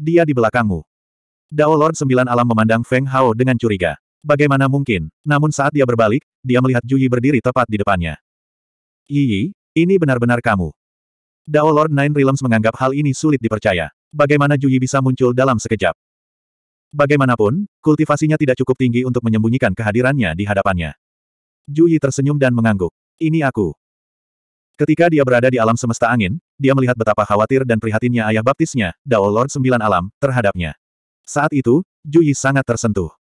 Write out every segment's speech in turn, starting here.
Dia di belakangmu. Dao Lord Sembilan Alam memandang Feng Hao dengan curiga. Bagaimana mungkin? Namun saat dia berbalik, dia melihat Juyi berdiri tepat di depannya. Yi, ini benar-benar kamu. Dao Lord Nine Realms menganggap hal ini sulit dipercaya. Bagaimana Juyi bisa muncul dalam sekejap? Bagaimanapun, kultivasinya tidak cukup tinggi untuk menyembunyikan kehadirannya di hadapannya. Juyi tersenyum dan mengangguk. Ini aku. Ketika dia berada di alam semesta angin, dia melihat betapa khawatir dan prihatinnya ayah baptisnya, Dao Lord Sembilan Alam, terhadapnya. Saat itu, Juyi sangat tersentuh.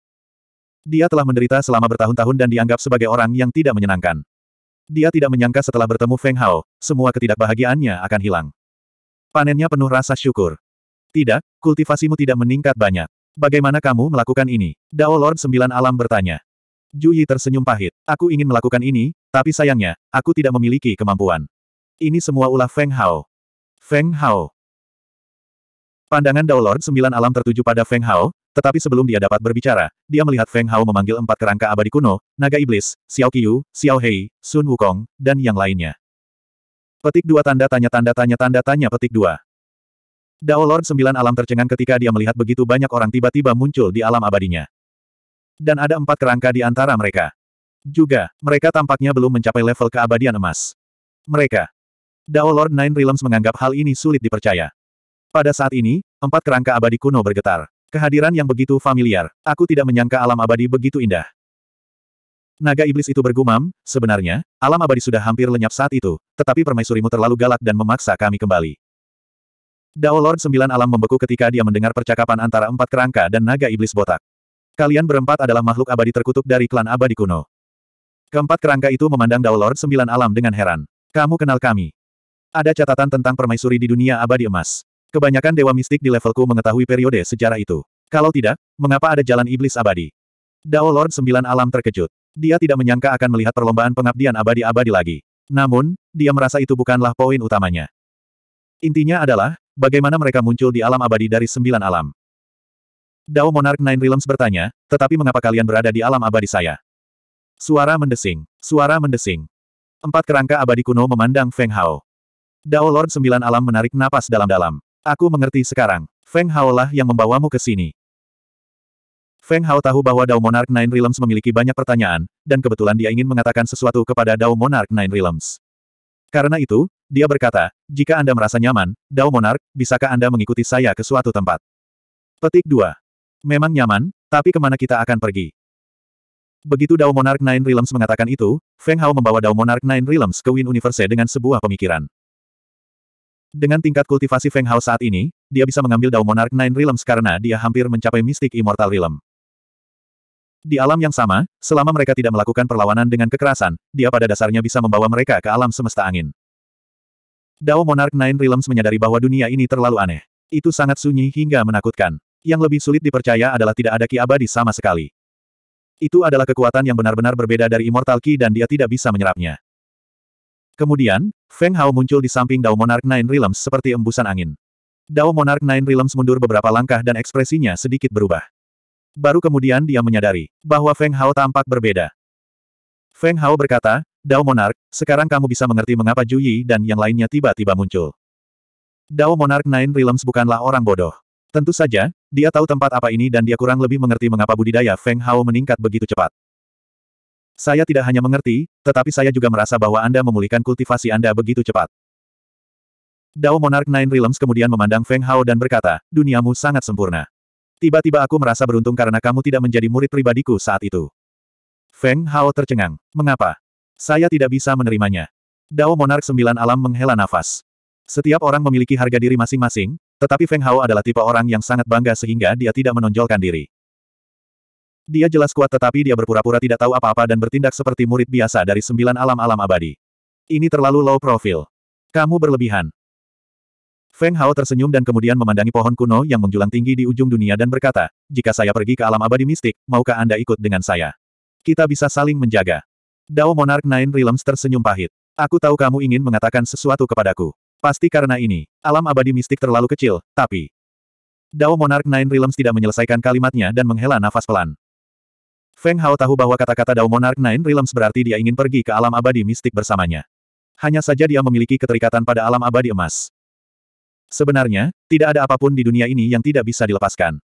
Dia telah menderita selama bertahun-tahun dan dianggap sebagai orang yang tidak menyenangkan. Dia tidak menyangka setelah bertemu Feng Hao, semua ketidakbahagiaannya akan hilang. Panennya penuh rasa syukur. Tidak, kultivasimu tidak meningkat banyak. Bagaimana kamu melakukan ini? Dao Lord Sembilan Alam bertanya. Juyi tersenyum pahit. Aku ingin melakukan ini, tapi sayangnya, aku tidak memiliki kemampuan. Ini semua ulah Feng Hao. Feng Hao. Pandangan Dao Lord Sembilan Alam tertuju pada Feng Hao, tetapi sebelum dia dapat berbicara, dia melihat Feng Hao memanggil empat kerangka abadi kuno, naga iblis, Xiao Qiu, Xiao Hei, Sun Wukong, dan yang lainnya. Petik dua tanda tanya tanda tanya tanda tanya petik dua. Dao Lord Sembilan Alam tercengang ketika dia melihat begitu banyak orang tiba-tiba muncul di alam abadinya dan ada empat kerangka di antara mereka. Juga, mereka tampaknya belum mencapai level keabadian emas. Mereka. Dao Lord Nine Realms menganggap hal ini sulit dipercaya. Pada saat ini, empat kerangka abadi kuno bergetar. Kehadiran yang begitu familiar, aku tidak menyangka alam abadi begitu indah. Naga iblis itu bergumam, sebenarnya, alam abadi sudah hampir lenyap saat itu, tetapi permaisurimu terlalu galak dan memaksa kami kembali. Dao Lord Sembilan Alam membeku ketika dia mendengar percakapan antara empat kerangka dan naga iblis botak. Kalian berempat adalah makhluk abadi terkutuk dari klan abadi kuno. Keempat kerangka itu memandang Dao Sembilan Alam dengan heran. Kamu kenal kami. Ada catatan tentang permaisuri di dunia abadi emas. Kebanyakan dewa mistik di levelku mengetahui periode sejarah itu. Kalau tidak, mengapa ada jalan iblis abadi? Dao Lord Sembilan Alam terkejut. Dia tidak menyangka akan melihat perlombaan pengabdian abadi-abadi lagi. Namun, dia merasa itu bukanlah poin utamanya. Intinya adalah, bagaimana mereka muncul di alam abadi dari sembilan alam. Dao Monarch Nine Realms bertanya, tetapi mengapa kalian berada di alam abadi saya? Suara mendesing. Suara mendesing. Empat kerangka abadi kuno memandang Feng Hao. Dao Lord Sembilan Alam menarik napas dalam-dalam. Aku mengerti sekarang. Feng Hao lah yang membawamu ke sini. Feng Hao tahu bahwa Dao Monarch Nine Realms memiliki banyak pertanyaan, dan kebetulan dia ingin mengatakan sesuatu kepada Dao Monarch Nine Realms. Karena itu, dia berkata, jika Anda merasa nyaman, Dao Monarch, bisakah Anda mengikuti saya ke suatu tempat? Petik 2. Memang nyaman, tapi kemana kita akan pergi? Begitu Dao Monarch Nine Realms mengatakan itu, Feng Hao membawa Dao Monarch Nine Realms ke Win Universe dengan sebuah pemikiran. Dengan tingkat kultivasi Feng Hao saat ini, dia bisa mengambil Dao Monarch Nine Realms karena dia hampir mencapai Mystic Immortal Realm. Di alam yang sama, selama mereka tidak melakukan perlawanan dengan kekerasan, dia pada dasarnya bisa membawa mereka ke alam semesta angin. Dao Monarch Nine Realms menyadari bahwa dunia ini terlalu aneh. Itu sangat sunyi hingga menakutkan. Yang lebih sulit dipercaya adalah tidak ada ki abadi sama sekali. Itu adalah kekuatan yang benar-benar berbeda dari Immortal Ki dan dia tidak bisa menyerapnya. Kemudian, Feng Hao muncul di samping Dao Monarch Nine Realms seperti embusan angin. Dao Monarch Nine Realms mundur beberapa langkah dan ekspresinya sedikit berubah. Baru kemudian dia menyadari bahwa Feng Hao tampak berbeda. Feng Hao berkata, Dao Monarch, sekarang kamu bisa mengerti mengapa Ju Yi dan yang lainnya tiba-tiba muncul. Dao Monarch Nine Realms bukanlah orang bodoh. Tentu saja, dia tahu tempat apa ini dan dia kurang lebih mengerti mengapa budidaya Feng Hao meningkat begitu cepat. Saya tidak hanya mengerti, tetapi saya juga merasa bahwa Anda memulihkan kultivasi Anda begitu cepat. Dao Monarch Nine Realms kemudian memandang Feng Hao dan berkata, duniamu sangat sempurna. Tiba-tiba aku merasa beruntung karena kamu tidak menjadi murid pribadiku saat itu. Feng Hao tercengang. Mengapa? Saya tidak bisa menerimanya. Dao Monarch Sembilan Alam menghela nafas. Setiap orang memiliki harga diri masing-masing, tetapi Feng Hao adalah tipe orang yang sangat bangga sehingga dia tidak menonjolkan diri. Dia jelas kuat tetapi dia berpura-pura tidak tahu apa-apa dan bertindak seperti murid biasa dari sembilan alam-alam abadi. Ini terlalu low profile. Kamu berlebihan. Feng Hao tersenyum dan kemudian memandangi pohon kuno yang menjulang tinggi di ujung dunia dan berkata, jika saya pergi ke alam abadi mistik, maukah Anda ikut dengan saya? Kita bisa saling menjaga. Dao Monarch Nine Realms tersenyum pahit. Aku tahu kamu ingin mengatakan sesuatu kepadaku. Pasti karena ini, alam abadi mistik terlalu kecil, tapi... Dao Monarch Nine Realms tidak menyelesaikan kalimatnya dan menghela nafas pelan. Feng Hao tahu bahwa kata-kata Dao Monarch Nine Realms berarti dia ingin pergi ke alam abadi mistik bersamanya. Hanya saja dia memiliki keterikatan pada alam abadi emas. Sebenarnya, tidak ada apapun di dunia ini yang tidak bisa dilepaskan.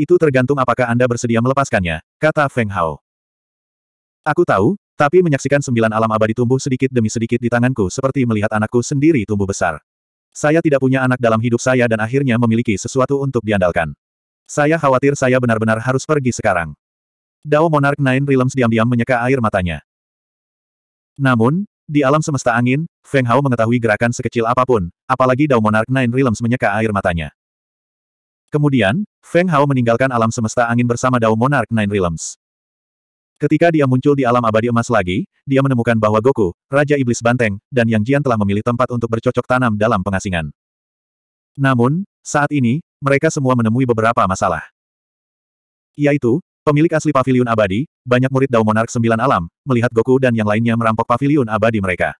Itu tergantung apakah Anda bersedia melepaskannya, kata Feng Hao. Aku tahu, tapi menyaksikan sembilan alam abadi tumbuh sedikit demi sedikit di tanganku seperti melihat anakku sendiri tumbuh besar. Saya tidak punya anak dalam hidup saya dan akhirnya memiliki sesuatu untuk diandalkan. Saya khawatir saya benar-benar harus pergi sekarang. Dao Monarch Nine Realms diam-diam menyeka air matanya. Namun, di alam semesta angin, Feng Hao mengetahui gerakan sekecil apapun, apalagi Dao Monarch Nine Realms menyeka air matanya. Kemudian, Feng Hao meninggalkan alam semesta angin bersama Dao Monarch Nine Realms. Ketika dia muncul di alam abadi emas lagi, dia menemukan bahwa Goku, Raja Iblis Banteng, dan Yang Jian telah memilih tempat untuk bercocok tanam dalam pengasingan. Namun, saat ini, mereka semua menemui beberapa masalah. Yaitu, pemilik asli paviliun abadi, banyak murid Dao Monark Sembilan Alam, melihat Goku dan yang lainnya merampok paviliun abadi mereka.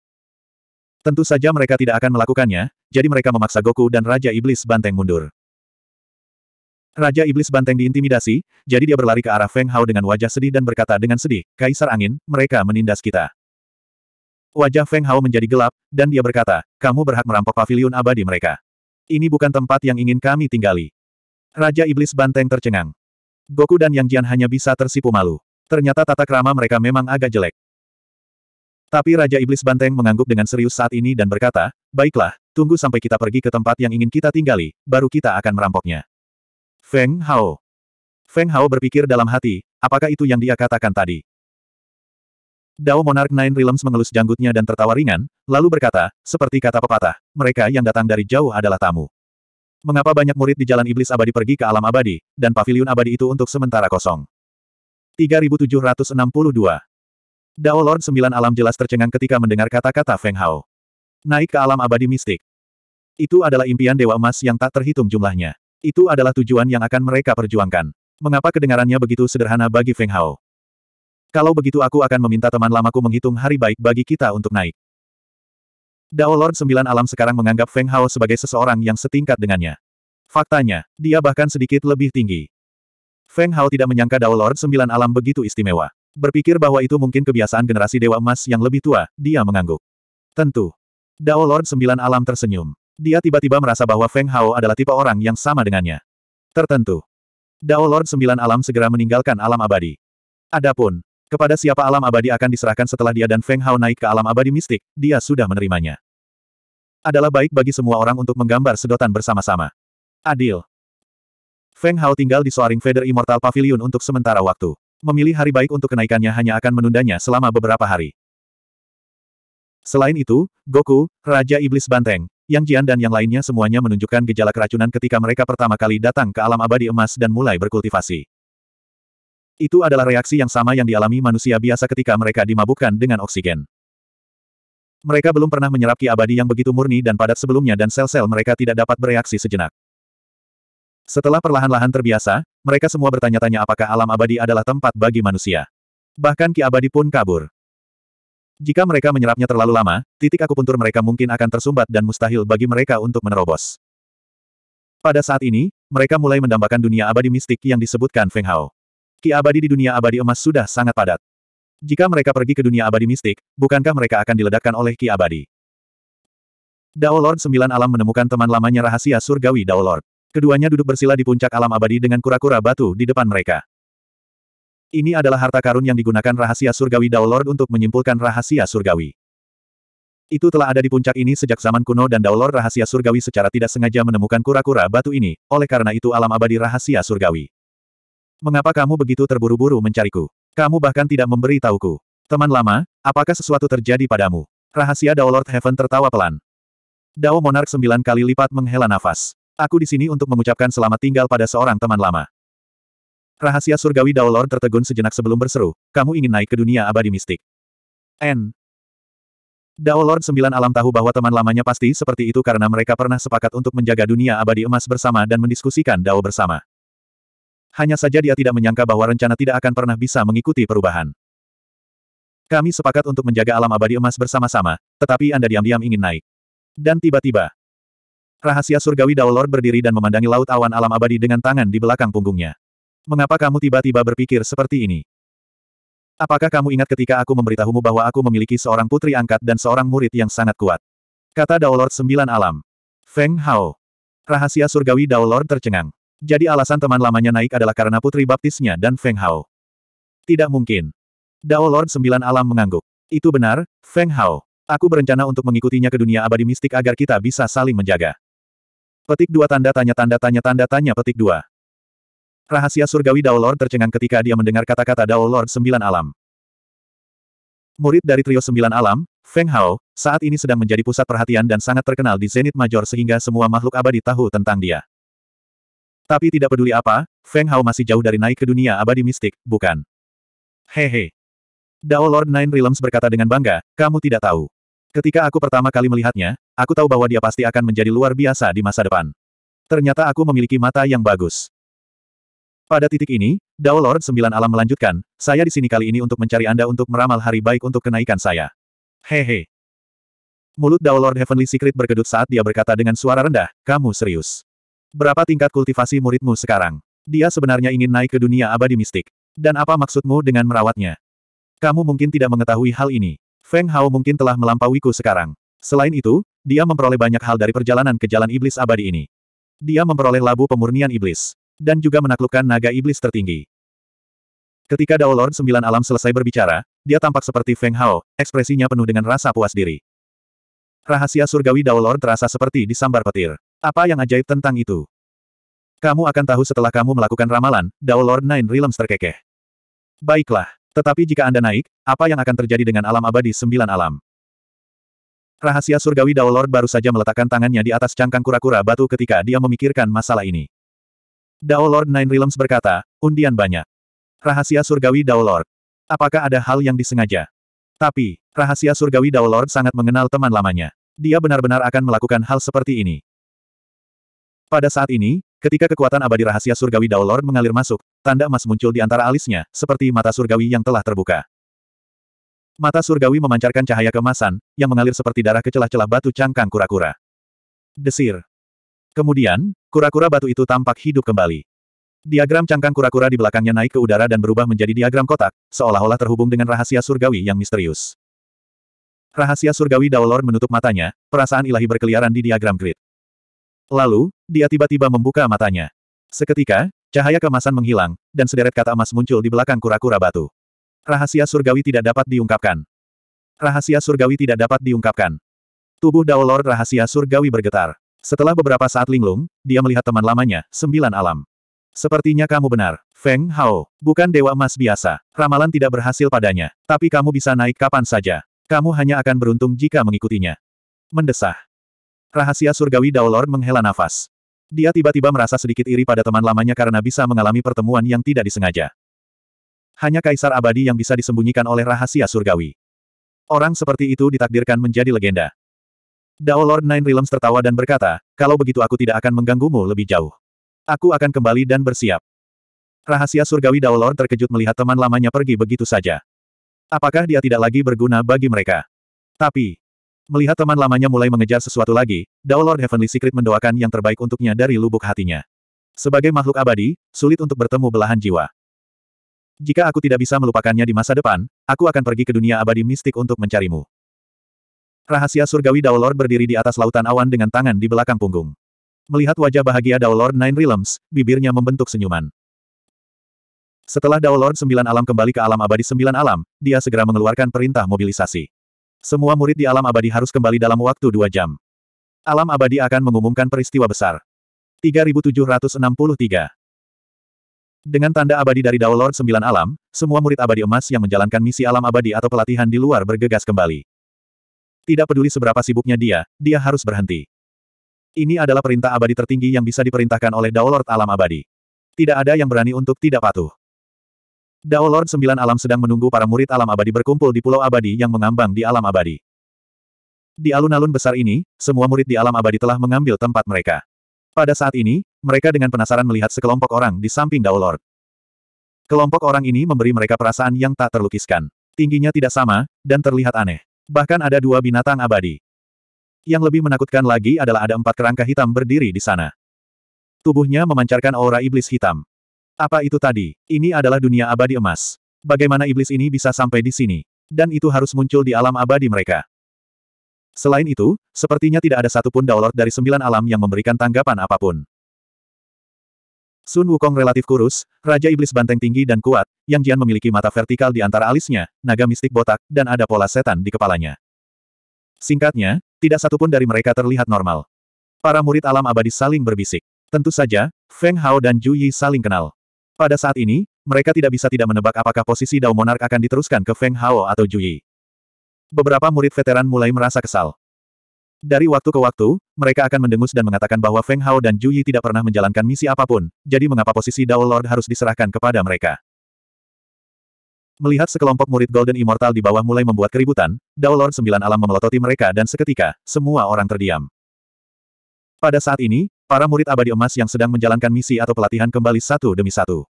Tentu saja mereka tidak akan melakukannya, jadi mereka memaksa Goku dan Raja Iblis Banteng mundur. Raja Iblis Banteng diintimidasi, jadi dia berlari ke arah Feng Hao dengan wajah sedih dan berkata dengan sedih, Kaisar Angin, mereka menindas kita. Wajah Feng Hao menjadi gelap, dan dia berkata, kamu berhak merampok Paviliun abadi mereka. Ini bukan tempat yang ingin kami tinggali. Raja Iblis Banteng tercengang. Goku dan Yang Jian hanya bisa tersipu malu. Ternyata tata krama mereka memang agak jelek. Tapi Raja Iblis Banteng mengangguk dengan serius saat ini dan berkata, baiklah, tunggu sampai kita pergi ke tempat yang ingin kita tinggali, baru kita akan merampoknya. Feng Hao. Feng Hao berpikir dalam hati, apakah itu yang dia katakan tadi? Dao Monarch Nine Realms mengelus janggutnya dan tertawa ringan, lalu berkata, seperti kata pepatah, mereka yang datang dari jauh adalah tamu. Mengapa banyak murid di Jalan Iblis Abadi pergi ke alam abadi, dan pavilion abadi itu untuk sementara kosong? 3762 Dao Lord Sembilan Alam jelas tercengang ketika mendengar kata-kata Feng Hao. Naik ke alam abadi mistik. Itu adalah impian Dewa Emas yang tak terhitung jumlahnya. Itu adalah tujuan yang akan mereka perjuangkan. Mengapa kedengarannya begitu sederhana bagi Feng Hao? Kalau begitu aku akan meminta teman lamaku menghitung hari baik bagi kita untuk naik. Dao Lord Sembilan Alam sekarang menganggap Feng Hao sebagai seseorang yang setingkat dengannya. Faktanya, dia bahkan sedikit lebih tinggi. Feng Hao tidak menyangka Dao Lord Sembilan Alam begitu istimewa. Berpikir bahwa itu mungkin kebiasaan generasi Dewa Emas yang lebih tua, dia mengangguk. Tentu. Dao Lord Sembilan Alam tersenyum. Dia tiba-tiba merasa bahwa Feng Hao adalah tipe orang yang sama dengannya. Tertentu. Dao Lord Sembilan Alam segera meninggalkan alam abadi. Adapun, kepada siapa alam abadi akan diserahkan setelah dia dan Feng Hao naik ke alam abadi mistik, dia sudah menerimanya. Adalah baik bagi semua orang untuk menggambar sedotan bersama-sama. Adil. Feng Hao tinggal di Soaring Feather Immortal Pavilion untuk sementara waktu. Memilih hari baik untuk kenaikannya hanya akan menundanya selama beberapa hari. Selain itu, Goku, Raja Iblis Banteng, yang Jian dan yang lainnya semuanya menunjukkan gejala keracunan ketika mereka pertama kali datang ke alam abadi emas dan mulai berkultivasi. Itu adalah reaksi yang sama yang dialami manusia biasa ketika mereka dimabukkan dengan oksigen. Mereka belum pernah menyerap ki abadi yang begitu murni dan padat sebelumnya dan sel-sel mereka tidak dapat bereaksi sejenak. Setelah perlahan-lahan terbiasa, mereka semua bertanya-tanya apakah alam abadi adalah tempat bagi manusia. Bahkan ki abadi pun kabur. Jika mereka menyerapnya terlalu lama, titik akupuntur mereka mungkin akan tersumbat dan mustahil bagi mereka untuk menerobos. Pada saat ini, mereka mulai mendambakan dunia abadi mistik yang disebutkan Feng Hao. Ki abadi di dunia abadi emas sudah sangat padat. Jika mereka pergi ke dunia abadi mistik, bukankah mereka akan diledakkan oleh Ki abadi? Dao Lord Sembilan Alam menemukan teman lamanya rahasia surgawi Dao Lord. Keduanya duduk bersila di puncak alam abadi dengan kura-kura batu di depan mereka. Ini adalah harta karun yang digunakan rahasia surgawi Dao Lord untuk menyimpulkan rahasia surgawi. Itu telah ada di puncak ini sejak zaman kuno dan Dao Lord rahasia surgawi secara tidak sengaja menemukan kura-kura batu ini, oleh karena itu alam abadi rahasia surgawi. Mengapa kamu begitu terburu-buru mencariku? Kamu bahkan tidak memberi tahuku. Teman lama, apakah sesuatu terjadi padamu? Rahasia Dao Lord Heaven tertawa pelan. Dao Monarch sembilan kali lipat menghela nafas. Aku di sini untuk mengucapkan selamat tinggal pada seorang teman lama. Rahasia surgawi Daolor tertegun sejenak sebelum berseru, kamu ingin naik ke dunia abadi mistik. N. Daolord Sembilan Alam tahu bahwa teman lamanya pasti seperti itu karena mereka pernah sepakat untuk menjaga dunia abadi emas bersama dan mendiskusikan Dao bersama. Hanya saja dia tidak menyangka bahwa rencana tidak akan pernah bisa mengikuti perubahan. Kami sepakat untuk menjaga alam abadi emas bersama-sama, tetapi Anda diam-diam ingin naik. Dan tiba-tiba, rahasia surgawi Daolord berdiri dan memandangi laut awan alam abadi dengan tangan di belakang punggungnya. Mengapa kamu tiba-tiba berpikir seperti ini? Apakah kamu ingat ketika aku memberitahumu bahwa aku memiliki seorang putri angkat dan seorang murid yang sangat kuat? Kata Dao Lord Sembilan Alam. Feng Hao. Rahasia surgawi Dao Lord tercengang. Jadi alasan teman lamanya naik adalah karena putri baptisnya dan Feng Hao. Tidak mungkin. Dao Lord Sembilan Alam mengangguk. Itu benar, Feng Hao. Aku berencana untuk mengikutinya ke dunia abadi mistik agar kita bisa saling menjaga. Petik dua tanda tanya tanda tanya tanda tanya petik dua. Rahasia surgawi Dao Lord tercengang ketika dia mendengar kata-kata Dao Lord Sembilan Alam. Murid dari trio Sembilan Alam, Feng Hao, saat ini sedang menjadi pusat perhatian dan sangat terkenal di Zenit Major sehingga semua makhluk abadi tahu tentang dia. Tapi tidak peduli apa, Feng Hao masih jauh dari naik ke dunia abadi mistik, bukan? Hehe. Dao Lord Nine Realms berkata dengan bangga, kamu tidak tahu. Ketika aku pertama kali melihatnya, aku tahu bahwa dia pasti akan menjadi luar biasa di masa depan. Ternyata aku memiliki mata yang bagus. Pada titik ini, Dao Lord Sembilan Alam melanjutkan, saya di sini kali ini untuk mencari Anda untuk meramal hari baik untuk kenaikan saya. Hehe. Mulut Dao Lord Heavenly Secret berkedut saat dia berkata dengan suara rendah, kamu serius. Berapa tingkat kultivasi muridmu sekarang? Dia sebenarnya ingin naik ke dunia abadi mistik. Dan apa maksudmu dengan merawatnya? Kamu mungkin tidak mengetahui hal ini. Feng Hao mungkin telah melampauiku sekarang. Selain itu, dia memperoleh banyak hal dari perjalanan ke jalan iblis abadi ini. Dia memperoleh labu pemurnian iblis. Dan juga menaklukkan naga iblis tertinggi. Ketika Dao Lord Sembilan Alam selesai berbicara, dia tampak seperti Feng Hao, ekspresinya penuh dengan rasa puas diri. Rahasia surgawi Dao Lord terasa seperti disambar petir. Apa yang ajaib tentang itu? Kamu akan tahu setelah kamu melakukan ramalan, Dao Lord Nine Realms terkekeh. Baiklah, tetapi jika Anda naik, apa yang akan terjadi dengan alam abadi Sembilan Alam? Rahasia surgawi Dao Lord baru saja meletakkan tangannya di atas cangkang kura-kura batu ketika dia memikirkan masalah ini. Dao Lord Nine Realms berkata, undian banyak. Rahasia surgawi Dao Lord. Apakah ada hal yang disengaja? Tapi, rahasia surgawi Dao Lord sangat mengenal teman lamanya. Dia benar-benar akan melakukan hal seperti ini. Pada saat ini, ketika kekuatan abadi rahasia surgawi Dao Lord mengalir masuk, tanda emas muncul di antara alisnya, seperti mata surgawi yang telah terbuka. Mata surgawi memancarkan cahaya kemasan, yang mengalir seperti darah ke celah-celah batu cangkang kura-kura. Desir. Kemudian, kura-kura batu itu tampak hidup kembali. Diagram cangkang kura-kura di belakangnya naik ke udara dan berubah menjadi diagram kotak, seolah-olah terhubung dengan rahasia surgawi yang misterius. Rahasia surgawi Lord menutup matanya, perasaan ilahi berkeliaran di diagram grid. Lalu, dia tiba-tiba membuka matanya. Seketika, cahaya kemasan menghilang, dan sederet kata emas muncul di belakang kura-kura batu. Rahasia surgawi tidak dapat diungkapkan. Rahasia surgawi tidak dapat diungkapkan. Tubuh Lord rahasia surgawi bergetar. Setelah beberapa saat linglung, dia melihat teman lamanya, sembilan alam. Sepertinya kamu benar, Feng Hao, bukan dewa emas biasa. Ramalan tidak berhasil padanya, tapi kamu bisa naik kapan saja. Kamu hanya akan beruntung jika mengikutinya. Mendesah. Rahasia surgawi Lord menghela nafas. Dia tiba-tiba merasa sedikit iri pada teman lamanya karena bisa mengalami pertemuan yang tidak disengaja. Hanya kaisar abadi yang bisa disembunyikan oleh rahasia surgawi. Orang seperti itu ditakdirkan menjadi legenda. Dao Lord Nine Realms tertawa dan berkata, kalau begitu aku tidak akan mengganggumu lebih jauh. Aku akan kembali dan bersiap. Rahasia surgawi Dao Lord terkejut melihat teman lamanya pergi begitu saja. Apakah dia tidak lagi berguna bagi mereka? Tapi, melihat teman lamanya mulai mengejar sesuatu lagi, Dao Lord Heavenly Secret mendoakan yang terbaik untuknya dari lubuk hatinya. Sebagai makhluk abadi, sulit untuk bertemu belahan jiwa. Jika aku tidak bisa melupakannya di masa depan, aku akan pergi ke dunia abadi mistik untuk mencarimu. Rahasia surgawi Lord berdiri di atas lautan awan dengan tangan di belakang punggung. Melihat wajah bahagia Lord Nine Realms, bibirnya membentuk senyuman. Setelah Lord Sembilan Alam kembali ke alam abadi Sembilan Alam, dia segera mengeluarkan perintah mobilisasi. Semua murid di alam abadi harus kembali dalam waktu dua jam. Alam abadi akan mengumumkan peristiwa besar. 3763 Dengan tanda abadi dari Lord Sembilan Alam, semua murid abadi emas yang menjalankan misi alam abadi atau pelatihan di luar bergegas kembali. Tidak peduli seberapa sibuknya dia, dia harus berhenti. Ini adalah perintah abadi tertinggi yang bisa diperintahkan oleh Lord Alam Abadi. Tidak ada yang berani untuk tidak patuh. Lord Sembilan Alam sedang menunggu para murid Alam Abadi berkumpul di Pulau Abadi yang mengambang di Alam Abadi. Di alun-alun besar ini, semua murid di Alam Abadi telah mengambil tempat mereka. Pada saat ini, mereka dengan penasaran melihat sekelompok orang di samping Lord. Kelompok orang ini memberi mereka perasaan yang tak terlukiskan. Tingginya tidak sama, dan terlihat aneh. Bahkan ada dua binatang abadi. Yang lebih menakutkan lagi adalah ada empat kerangka hitam berdiri di sana. Tubuhnya memancarkan aura iblis hitam. Apa itu tadi? Ini adalah dunia abadi emas. Bagaimana iblis ini bisa sampai di sini? Dan itu harus muncul di alam abadi mereka. Selain itu, sepertinya tidak ada satupun download dari sembilan alam yang memberikan tanggapan apapun. Sun Wukong relatif kurus, Raja Iblis Banteng tinggi dan kuat, Yang Jian memiliki mata vertikal di antara alisnya, naga mistik botak, dan ada pola setan di kepalanya. Singkatnya, tidak satupun dari mereka terlihat normal. Para murid alam abadi saling berbisik. Tentu saja, Feng Hao dan Ju Yi saling kenal. Pada saat ini, mereka tidak bisa tidak menebak apakah posisi Dao Monark akan diteruskan ke Feng Hao atau Ju Yi. Beberapa murid veteran mulai merasa kesal. Dari waktu ke waktu, mereka akan mendengus dan mengatakan bahwa Feng Hao dan Ju Yi tidak pernah menjalankan misi apapun, jadi mengapa posisi Dao Lord harus diserahkan kepada mereka. Melihat sekelompok murid Golden Immortal di bawah mulai membuat keributan, Dao Lord Sembilan Alam memelototi mereka dan seketika, semua orang terdiam. Pada saat ini, para murid abadi emas yang sedang menjalankan misi atau pelatihan kembali satu demi satu.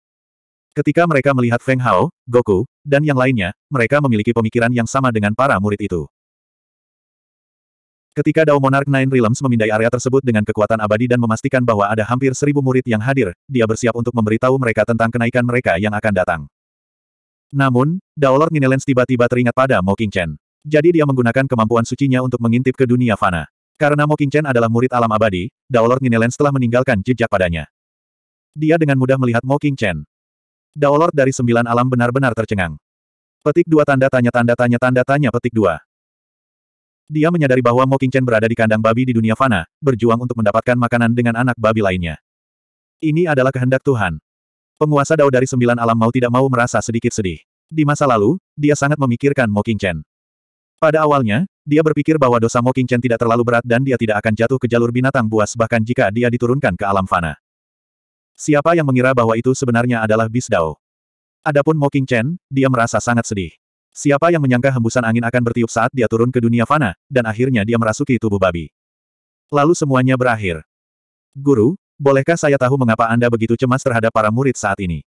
Ketika mereka melihat Feng Hao, Goku, dan yang lainnya, mereka memiliki pemikiran yang sama dengan para murid itu. Ketika Dao Monarch Nine Realms memindai area tersebut dengan kekuatan abadi dan memastikan bahwa ada hampir seribu murid yang hadir, dia bersiap untuk memberitahu mereka tentang kenaikan mereka yang akan datang. Namun, Dao Lord Ninelens tiba-tiba teringat pada Mo King Chen. Jadi dia menggunakan kemampuan sucinya untuk mengintip ke dunia fana. Karena Mo King Chen adalah murid alam abadi, Dao Lord Ninelens telah meninggalkan jejak padanya. Dia dengan mudah melihat Mo King Chen. Dao Lord dari sembilan alam benar-benar tercengang. Petik dua tanda tanya tanda tanya tanda tanya petik dua. Dia menyadari bahwa Mo Qingchen berada di kandang babi di dunia fana, berjuang untuk mendapatkan makanan dengan anak babi lainnya. Ini adalah kehendak Tuhan. Penguasa Dao dari sembilan alam mau tidak mau merasa sedikit sedih. Di masa lalu, dia sangat memikirkan Mo Qingchen. Pada awalnya, dia berpikir bahwa dosa Mo Qingchen tidak terlalu berat dan dia tidak akan jatuh ke jalur binatang buas bahkan jika dia diturunkan ke alam fana. Siapa yang mengira bahwa itu sebenarnya adalah Bis Dao? Adapun Mo Qingchen, dia merasa sangat sedih. Siapa yang menyangka hembusan angin akan bertiup saat dia turun ke dunia fana, dan akhirnya dia merasuki tubuh babi. Lalu semuanya berakhir. Guru, bolehkah saya tahu mengapa Anda begitu cemas terhadap para murid saat ini?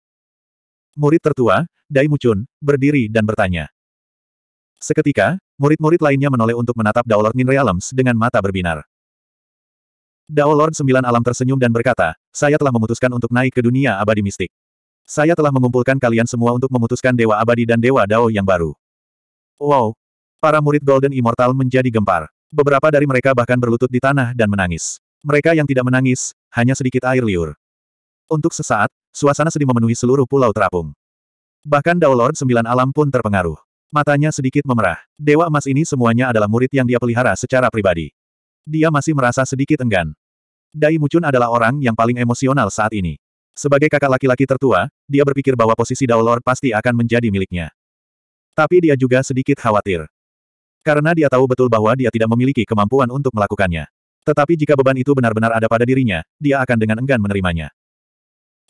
Murid tertua, Dai Mucun, berdiri dan bertanya. Seketika, murid-murid lainnya menoleh untuk menatap Dao Nin Realms dengan mata berbinar. Dao Lord Sembilan Alam tersenyum dan berkata, saya telah memutuskan untuk naik ke dunia abadi mistik. Saya telah mengumpulkan kalian semua untuk memutuskan Dewa Abadi dan Dewa Dao yang baru. Wow! Para murid Golden Immortal menjadi gempar. Beberapa dari mereka bahkan berlutut di tanah dan menangis. Mereka yang tidak menangis, hanya sedikit air liur. Untuk sesaat, suasana sedih memenuhi seluruh pulau terapung. Bahkan Dao Lord Sembilan Alam pun terpengaruh. Matanya sedikit memerah. Dewa emas ini semuanya adalah murid yang dia pelihara secara pribadi. Dia masih merasa sedikit enggan. Dai Mucun adalah orang yang paling emosional saat ini. Sebagai kakak laki-laki tertua, dia berpikir bahwa posisi Dao Lord pasti akan menjadi miliknya. Tapi dia juga sedikit khawatir. Karena dia tahu betul bahwa dia tidak memiliki kemampuan untuk melakukannya. Tetapi jika beban itu benar-benar ada pada dirinya, dia akan dengan enggan menerimanya.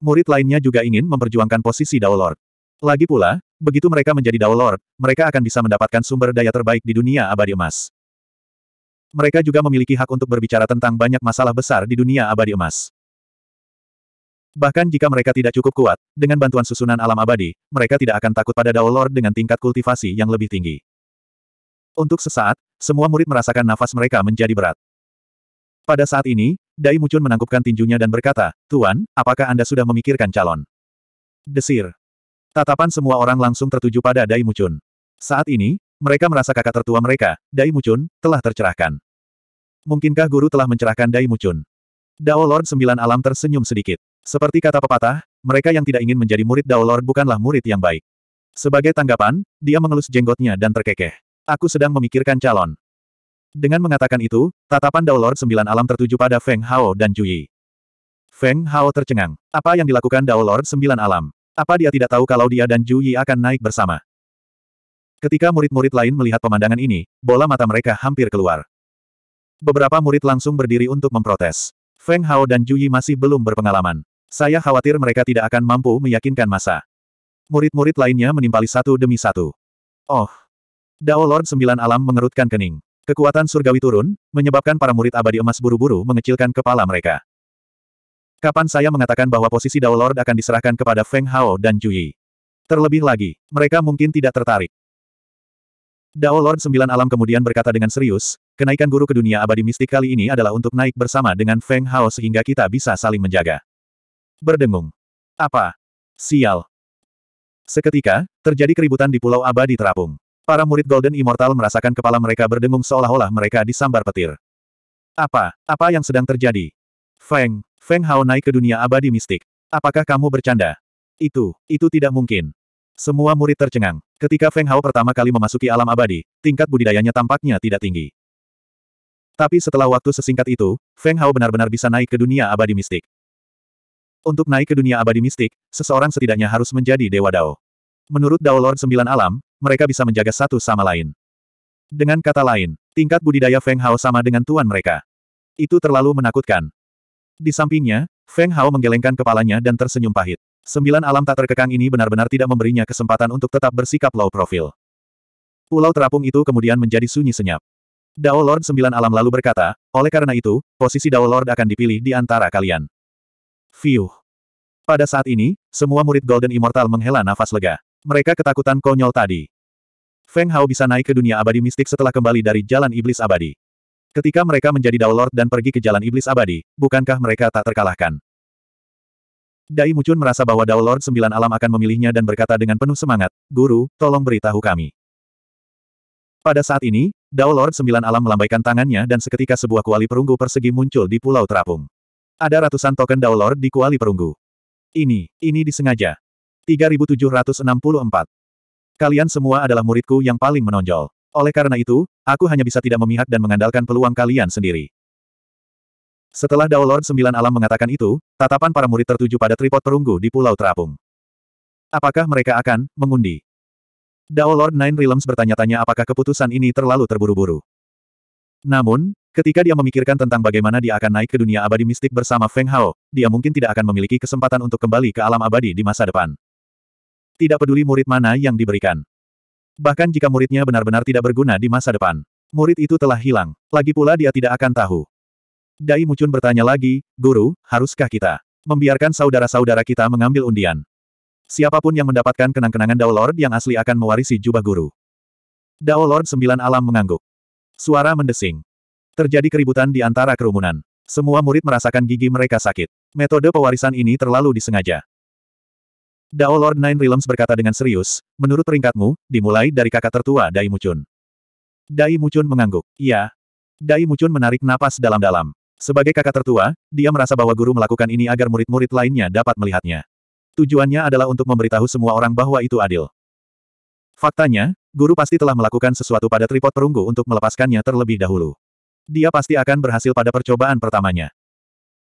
Murid lainnya juga ingin memperjuangkan posisi Dao Lord. Lagi pula, begitu mereka menjadi Dao Lord, mereka akan bisa mendapatkan sumber daya terbaik di dunia abadi emas. Mereka juga memiliki hak untuk berbicara tentang banyak masalah besar di dunia abadi emas. Bahkan jika mereka tidak cukup kuat, dengan bantuan susunan alam abadi, mereka tidak akan takut pada Dao Lord dengan tingkat kultivasi yang lebih tinggi. Untuk sesaat, semua murid merasakan nafas mereka menjadi berat. Pada saat ini, Dai Mucun menangkupkan tinjunya dan berkata, Tuan, apakah Anda sudah memikirkan calon? Desir. Tatapan semua orang langsung tertuju pada Dai Mucun. Saat ini, mereka merasa kakak tertua mereka, Dai Mucun, telah tercerahkan. Mungkinkah guru telah mencerahkan Dai Mucun? Dao Lord Sembilan Alam tersenyum sedikit. Seperti kata pepatah, mereka yang tidak ingin menjadi murid Dao Lord bukanlah murid yang baik. Sebagai tanggapan, dia mengelus jenggotnya dan terkekeh. Aku sedang memikirkan calon. Dengan mengatakan itu, tatapan Dao Lord sembilan alam tertuju pada Feng Hao dan Juyi. Feng Hao tercengang. Apa yang dilakukan Dao Lord sembilan alam? Apa dia tidak tahu kalau dia dan Juyi akan naik bersama? Ketika murid-murid lain melihat pemandangan ini, bola mata mereka hampir keluar. Beberapa murid langsung berdiri untuk memprotes. Feng Hao dan Juyi masih belum berpengalaman. Saya khawatir mereka tidak akan mampu meyakinkan masa. Murid-murid lainnya menimpali satu demi satu. Oh! Dao Lord Sembilan Alam mengerutkan kening. Kekuatan surgawi turun, menyebabkan para murid abadi emas buru-buru mengecilkan kepala mereka. Kapan saya mengatakan bahwa posisi Dao Lord akan diserahkan kepada Feng Hao dan Juyi? Terlebih lagi, mereka mungkin tidak tertarik. Dao Lord Sembilan Alam kemudian berkata dengan serius, kenaikan guru ke dunia abadi mistik kali ini adalah untuk naik bersama dengan Feng Hao sehingga kita bisa saling menjaga berdengung. Apa? Sial. Seketika, terjadi keributan di Pulau Abadi terapung. Para murid Golden Immortal merasakan kepala mereka berdengung seolah-olah mereka disambar petir. Apa? Apa yang sedang terjadi? Feng, Feng Hao naik ke dunia abadi mistik. Apakah kamu bercanda? Itu, itu tidak mungkin. Semua murid tercengang. Ketika Feng Hao pertama kali memasuki alam abadi, tingkat budidayanya tampaknya tidak tinggi. Tapi setelah waktu sesingkat itu, Feng Hao benar-benar bisa naik ke dunia abadi mistik. Untuk naik ke dunia abadi mistik, seseorang setidaknya harus menjadi Dewa Dao. Menurut Dao Lord Sembilan Alam, mereka bisa menjaga satu sama lain. Dengan kata lain, tingkat budidaya Feng Hao sama dengan tuan mereka. Itu terlalu menakutkan. Di sampingnya, Feng Hao menggelengkan kepalanya dan tersenyum pahit. Sembilan alam tak terkekang ini benar-benar tidak memberinya kesempatan untuk tetap bersikap low profil. Pulau terapung itu kemudian menjadi sunyi senyap. Dao Lord Sembilan Alam lalu berkata, oleh karena itu, posisi Dao Lord akan dipilih di antara kalian. Fiuh. Pada saat ini, semua murid Golden Immortal menghela nafas lega. Mereka ketakutan konyol tadi. Feng Hao bisa naik ke dunia abadi mistik setelah kembali dari jalan iblis abadi. Ketika mereka menjadi Dao Lord dan pergi ke jalan iblis abadi, bukankah mereka tak terkalahkan? Dai Mucun merasa bahwa Dao Lord Sembilan Alam akan memilihnya dan berkata dengan penuh semangat, Guru, tolong beritahu kami. Pada saat ini, Dao Lord Sembilan Alam melambaikan tangannya dan seketika sebuah kuali perunggu persegi muncul di Pulau Terapung. Ada ratusan token download di kuali perunggu. Ini, ini disengaja. 3764. Kalian semua adalah muridku yang paling menonjol. Oleh karena itu, aku hanya bisa tidak memihak dan mengandalkan peluang kalian sendiri. Setelah Dao Lord Sembilan Alam mengatakan itu, tatapan para murid tertuju pada tripod perunggu di Pulau Terapung. Apakah mereka akan mengundi? Dao Lord Nine Realms bertanya-tanya apakah keputusan ini terlalu terburu-buru. Namun, ketika dia memikirkan tentang bagaimana dia akan naik ke dunia abadi mistik bersama Feng Hao, dia mungkin tidak akan memiliki kesempatan untuk kembali ke alam abadi di masa depan. Tidak peduli murid mana yang diberikan. Bahkan jika muridnya benar-benar tidak berguna di masa depan, murid itu telah hilang. Lagi pula dia tidak akan tahu. Dai Mucun bertanya lagi, Guru, haruskah kita membiarkan saudara-saudara kita mengambil undian? Siapapun yang mendapatkan kenang-kenangan Dao Lord yang asli akan mewarisi jubah guru. Dao Lord Sembilan Alam mengangguk. Suara mendesing. Terjadi keributan di antara kerumunan. Semua murid merasakan gigi mereka sakit. Metode pewarisan ini terlalu disengaja. Dao Lord Nine Realms berkata dengan serius, menurut peringkatmu, dimulai dari kakak tertua Dai Mucun. Dai Mucun mengangguk. Iya. Dai Mucun menarik napas dalam-dalam. Sebagai kakak tertua, dia merasa bahwa guru melakukan ini agar murid-murid lainnya dapat melihatnya. Tujuannya adalah untuk memberitahu semua orang bahwa itu adil. Faktanya, Guru pasti telah melakukan sesuatu pada tripod perunggu untuk melepaskannya terlebih dahulu. Dia pasti akan berhasil pada percobaan pertamanya.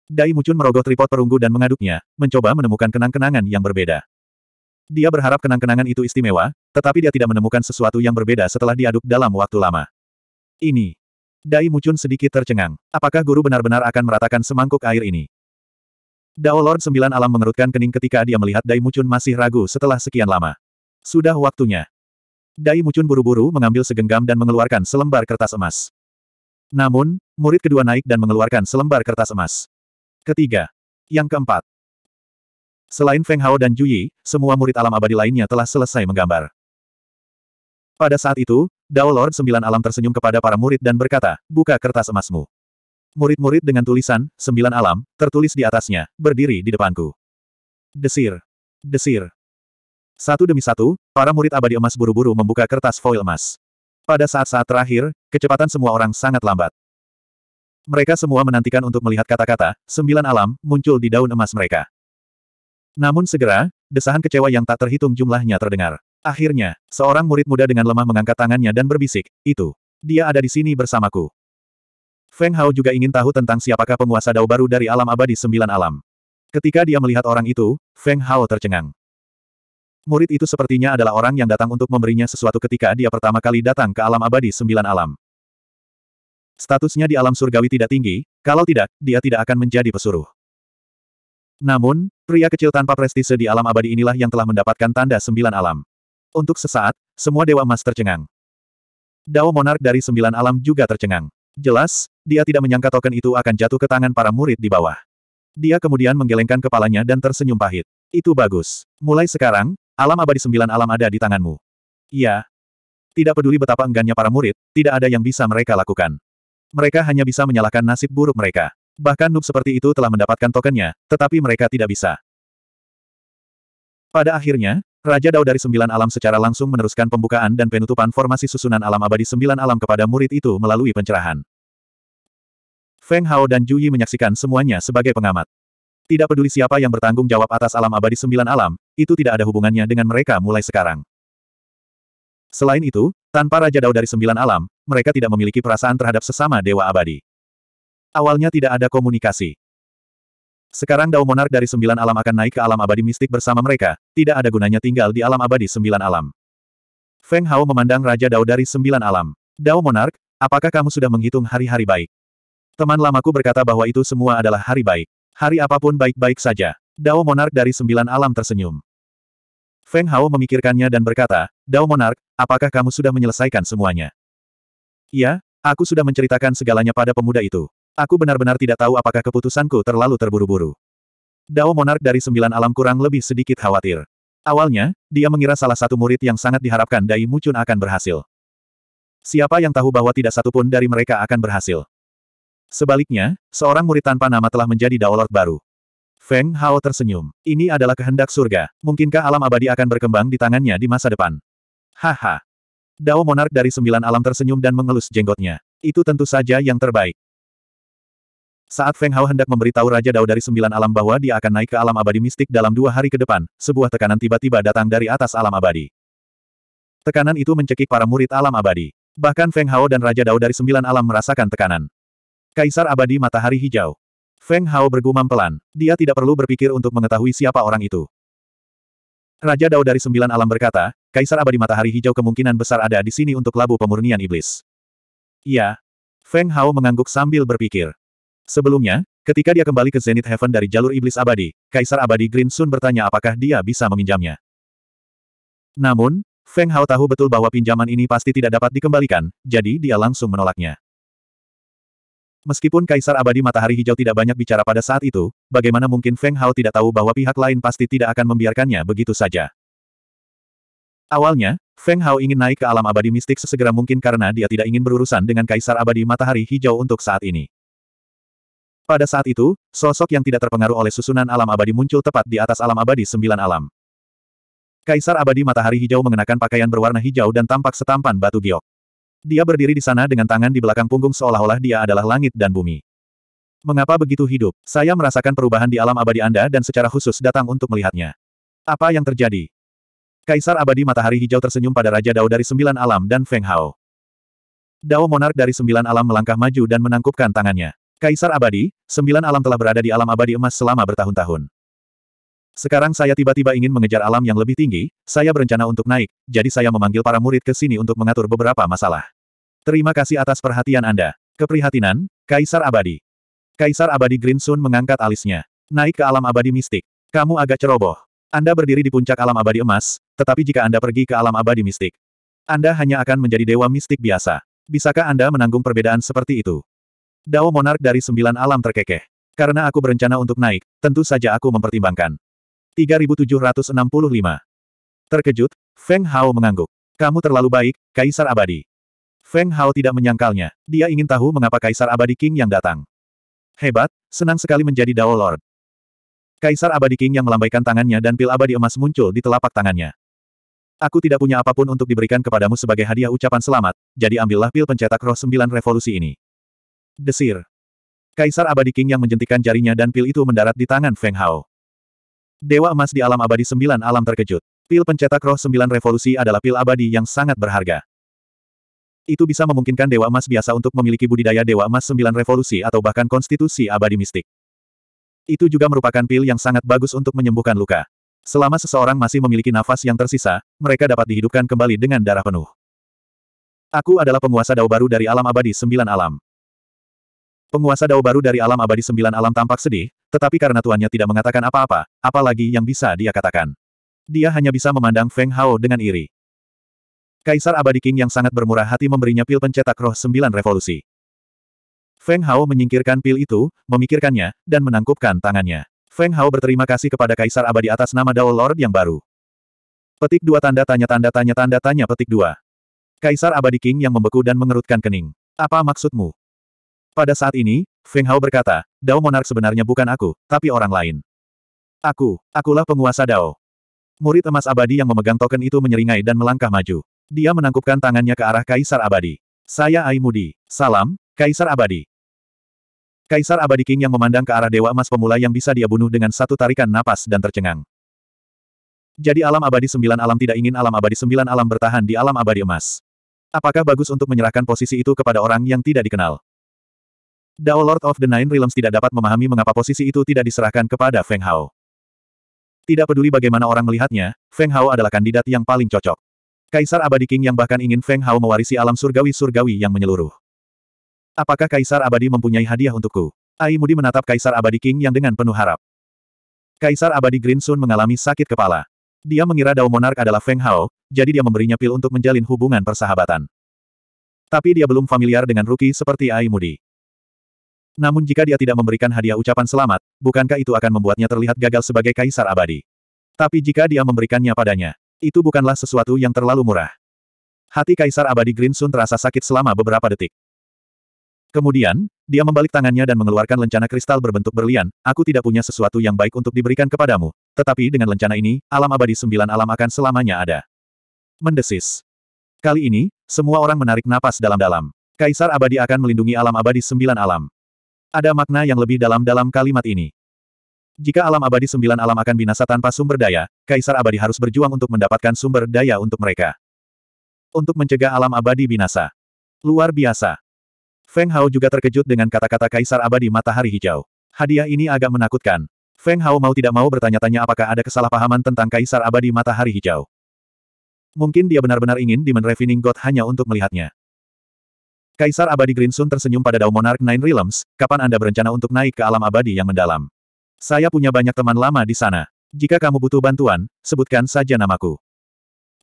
Dai Mucun merogoh tripod perunggu dan mengaduknya, mencoba menemukan kenang-kenangan yang berbeda. Dia berharap kenang-kenangan itu istimewa, tetapi dia tidak menemukan sesuatu yang berbeda setelah diaduk dalam waktu lama. Ini. Dai Mucun sedikit tercengang. Apakah guru benar-benar akan meratakan semangkuk air ini? Dao Lord Sembilan Alam mengerutkan kening ketika dia melihat Dai Mucun masih ragu setelah sekian lama. Sudah waktunya. Dai Mucun buru-buru mengambil segenggam dan mengeluarkan selembar kertas emas. Namun, murid kedua naik dan mengeluarkan selembar kertas emas. Ketiga. Yang keempat. Selain Feng Hao dan Juyi, semua murid alam abadi lainnya telah selesai menggambar. Pada saat itu, Dao Lord Sembilan Alam tersenyum kepada para murid dan berkata, buka kertas emasmu. Murid-murid dengan tulisan, Sembilan Alam, tertulis di atasnya, berdiri di depanku. Desir. Desir. Satu demi satu, para murid abadi emas buru-buru membuka kertas foil emas. Pada saat-saat terakhir, kecepatan semua orang sangat lambat. Mereka semua menantikan untuk melihat kata-kata, sembilan alam, muncul di daun emas mereka. Namun segera, desahan kecewa yang tak terhitung jumlahnya terdengar. Akhirnya, seorang murid muda dengan lemah mengangkat tangannya dan berbisik, itu. Dia ada di sini bersamaku. Feng Hao juga ingin tahu tentang siapakah penguasa dao baru dari alam abadi sembilan alam. Ketika dia melihat orang itu, Feng Hao tercengang. Murid itu sepertinya adalah orang yang datang untuk memberinya sesuatu ketika dia pertama kali datang ke alam abadi sembilan alam. Statusnya di alam surgawi tidak tinggi, kalau tidak, dia tidak akan menjadi pesuruh. Namun, pria kecil tanpa prestise di alam abadi inilah yang telah mendapatkan tanda sembilan alam. Untuk sesaat, semua dewa emas tercengang. Dao monark dari sembilan alam juga tercengang. Jelas, dia tidak menyangka token itu akan jatuh ke tangan para murid di bawah. Dia kemudian menggelengkan kepalanya dan tersenyum pahit. Itu bagus. Mulai sekarang, Alam abadi sembilan alam ada di tanganmu. Iya. Tidak peduli betapa enggannya para murid, tidak ada yang bisa mereka lakukan. Mereka hanya bisa menyalahkan nasib buruk mereka. Bahkan noob seperti itu telah mendapatkan tokennya, tetapi mereka tidak bisa. Pada akhirnya, Raja Dao dari Sembilan Alam secara langsung meneruskan pembukaan dan penutupan formasi susunan alam abadi Sembilan Alam kepada murid itu melalui pencerahan. Feng Hao dan Ju Yi menyaksikan semuanya sebagai pengamat. Tidak peduli siapa yang bertanggung jawab atas alam abadi sembilan alam, itu tidak ada hubungannya dengan mereka mulai sekarang. Selain itu, tanpa Raja Dao dari sembilan alam, mereka tidak memiliki perasaan terhadap sesama Dewa Abadi. Awalnya tidak ada komunikasi. Sekarang Dao Monark dari sembilan alam akan naik ke alam abadi mistik bersama mereka, tidak ada gunanya tinggal di alam abadi sembilan alam. Feng Hao memandang Raja Dao dari sembilan alam. Dao Monark, apakah kamu sudah menghitung hari-hari baik? Teman lamaku berkata bahwa itu semua adalah hari baik. Hari apapun baik-baik saja. Dao Monark dari sembilan alam tersenyum. Feng Hao memikirkannya dan berkata, Dao Monark, apakah kamu sudah menyelesaikan semuanya? Ya, aku sudah menceritakan segalanya pada pemuda itu. Aku benar-benar tidak tahu apakah keputusanku terlalu terburu-buru. Dao Monark dari sembilan alam kurang lebih sedikit khawatir. Awalnya, dia mengira salah satu murid yang sangat diharapkan Dai Mucun akan berhasil. Siapa yang tahu bahwa tidak satupun dari mereka akan berhasil? Sebaliknya, seorang murid tanpa nama telah menjadi Daolord baru. Feng Hao tersenyum. Ini adalah kehendak surga. Mungkinkah alam abadi akan berkembang di tangannya di masa depan? Haha. Dao Monark dari sembilan alam tersenyum dan mengelus jenggotnya. Itu tentu saja yang terbaik. Saat Feng Hao hendak memberitahu Raja Dao dari sembilan alam bahwa dia akan naik ke alam abadi mistik dalam dua hari ke depan, sebuah tekanan tiba-tiba datang dari atas alam abadi. Tekanan itu mencekik para murid alam abadi. Bahkan Feng Hao dan Raja Dao dari sembilan alam merasakan tekanan. Kaisar abadi matahari hijau. Feng Hao bergumam pelan. Dia tidak perlu berpikir untuk mengetahui siapa orang itu. Raja Dao dari Sembilan Alam berkata, Kaisar abadi matahari hijau kemungkinan besar ada di sini untuk labu pemurnian iblis. Ya, Feng Hao mengangguk sambil berpikir. Sebelumnya, ketika dia kembali ke Zenith Heaven dari jalur iblis abadi, Kaisar abadi Green Sun bertanya apakah dia bisa meminjamnya. Namun, Feng Hao tahu betul bahwa pinjaman ini pasti tidak dapat dikembalikan, jadi dia langsung menolaknya. Meskipun Kaisar Abadi Matahari Hijau tidak banyak bicara pada saat itu, bagaimana mungkin Feng Hao tidak tahu bahwa pihak lain pasti tidak akan membiarkannya begitu saja. Awalnya, Feng Hao ingin naik ke alam abadi mistik sesegera mungkin karena dia tidak ingin berurusan dengan Kaisar Abadi Matahari Hijau untuk saat ini. Pada saat itu, sosok yang tidak terpengaruh oleh susunan alam abadi muncul tepat di atas alam abadi sembilan alam. Kaisar Abadi Matahari Hijau mengenakan pakaian berwarna hijau dan tampak setampan batu giok. Dia berdiri di sana dengan tangan di belakang punggung seolah-olah dia adalah langit dan bumi. Mengapa begitu hidup? Saya merasakan perubahan di alam abadi Anda dan secara khusus datang untuk melihatnya. Apa yang terjadi? Kaisar abadi matahari hijau tersenyum pada Raja Dao dari sembilan alam dan Feng Hao. Dao monark dari sembilan alam melangkah maju dan menangkupkan tangannya. Kaisar abadi, sembilan alam telah berada di alam abadi emas selama bertahun-tahun. Sekarang saya tiba-tiba ingin mengejar alam yang lebih tinggi, saya berencana untuk naik, jadi saya memanggil para murid ke sini untuk mengatur beberapa masalah. Terima kasih atas perhatian Anda. Keprihatinan, Kaisar Abadi. Kaisar Abadi Green Sun mengangkat alisnya. Naik ke alam abadi mistik. Kamu agak ceroboh. Anda berdiri di puncak alam abadi emas, tetapi jika Anda pergi ke alam abadi mistik, Anda hanya akan menjadi dewa mistik biasa. Bisakah Anda menanggung perbedaan seperti itu? Dao Monark dari sembilan alam terkekeh. Karena aku berencana untuk naik, tentu saja aku mempertimbangkan. 3765. Terkejut, Feng Hao mengangguk. Kamu terlalu baik, Kaisar Abadi. Feng Hao tidak menyangkalnya. Dia ingin tahu mengapa Kaisar Abadi King yang datang. Hebat, senang sekali menjadi Dao Lord. Kaisar Abadi King yang melambaikan tangannya dan pil abadi emas muncul di telapak tangannya. Aku tidak punya apapun untuk diberikan kepadamu sebagai hadiah ucapan selamat, jadi ambillah pil pencetak roh sembilan revolusi ini. Desir. Kaisar Abadi King yang menjentikan jarinya dan pil itu mendarat di tangan Feng Hao. Dewa emas di alam abadi sembilan alam terkejut. Pil pencetak roh sembilan revolusi adalah pil abadi yang sangat berharga. Itu bisa memungkinkan Dewa Emas biasa untuk memiliki budidaya Dewa Emas sembilan revolusi atau bahkan konstitusi abadi mistik. Itu juga merupakan pil yang sangat bagus untuk menyembuhkan luka. Selama seseorang masih memiliki nafas yang tersisa, mereka dapat dihidupkan kembali dengan darah penuh. Aku adalah penguasa dao baru dari alam abadi sembilan alam. Penguasa dao baru dari alam abadi sembilan alam tampak sedih, tetapi karena tuannya tidak mengatakan apa-apa, apalagi yang bisa dia katakan. Dia hanya bisa memandang Feng Hao dengan iri. Kaisar Abadi King yang sangat bermurah hati memberinya pil pencetak roh sembilan revolusi. Feng Hao menyingkirkan pil itu, memikirkannya, dan menangkupkan tangannya. Feng Hao berterima kasih kepada Kaisar Abadi atas nama Dao Lord yang baru. Petik dua tanda tanya tanda tanya tanda tanya petik dua. Kaisar Abadi King yang membeku dan mengerutkan kening. Apa maksudmu? Pada saat ini, Feng Hao berkata, Dao Monark sebenarnya bukan aku, tapi orang lain. Aku, akulah penguasa Dao. Murid emas abadi yang memegang token itu menyeringai dan melangkah maju. Dia menangkupkan tangannya ke arah Kaisar Abadi. Saya Aimudi. Salam, Kaisar Abadi. Kaisar Abadi King yang memandang ke arah Dewa Emas Pemula yang bisa dia bunuh dengan satu tarikan napas dan tercengang. Jadi alam abadi sembilan alam tidak ingin alam abadi sembilan alam bertahan di alam abadi emas. Apakah bagus untuk menyerahkan posisi itu kepada orang yang tidak dikenal? Dao Lord of the Nine Realms tidak dapat memahami mengapa posisi itu tidak diserahkan kepada Feng Hao. Tidak peduli bagaimana orang melihatnya, Feng Hao adalah kandidat yang paling cocok. Kaisar Abadi King yang bahkan ingin Feng Hao mewarisi alam surgawi-surgawi yang menyeluruh. Apakah Kaisar Abadi mempunyai hadiah untukku? Ai Mudi menatap Kaisar Abadi King yang dengan penuh harap. Kaisar Abadi Green Sun mengalami sakit kepala. Dia mengira Dao Monark adalah Feng Hao, jadi dia memberinya pil untuk menjalin hubungan persahabatan. Tapi dia belum familiar dengan Ruki seperti Ai Mudi. Namun jika dia tidak memberikan hadiah ucapan selamat, bukankah itu akan membuatnya terlihat gagal sebagai kaisar abadi? Tapi jika dia memberikannya padanya, itu bukanlah sesuatu yang terlalu murah. Hati kaisar abadi Green terasa sakit selama beberapa detik. Kemudian, dia membalik tangannya dan mengeluarkan lencana kristal berbentuk berlian, aku tidak punya sesuatu yang baik untuk diberikan kepadamu, tetapi dengan lencana ini, alam abadi sembilan alam akan selamanya ada. Mendesis. Kali ini, semua orang menarik napas dalam-dalam. Kaisar abadi akan melindungi alam abadi sembilan alam. Ada makna yang lebih dalam dalam kalimat ini. Jika alam abadi sembilan alam akan binasa tanpa sumber daya, Kaisar abadi harus berjuang untuk mendapatkan sumber daya untuk mereka. Untuk mencegah alam abadi binasa. Luar biasa. Feng Hao juga terkejut dengan kata-kata Kaisar abadi matahari hijau. Hadiah ini agak menakutkan. Feng Hao mau tidak mau bertanya-tanya apakah ada kesalahpahaman tentang Kaisar abadi matahari hijau. Mungkin dia benar-benar ingin Demon Refining God hanya untuk melihatnya. Kaisar abadi Grinsun tersenyum pada Dao Monarch Nine Realms, kapan Anda berencana untuk naik ke alam abadi yang mendalam? Saya punya banyak teman lama di sana. Jika kamu butuh bantuan, sebutkan saja namaku.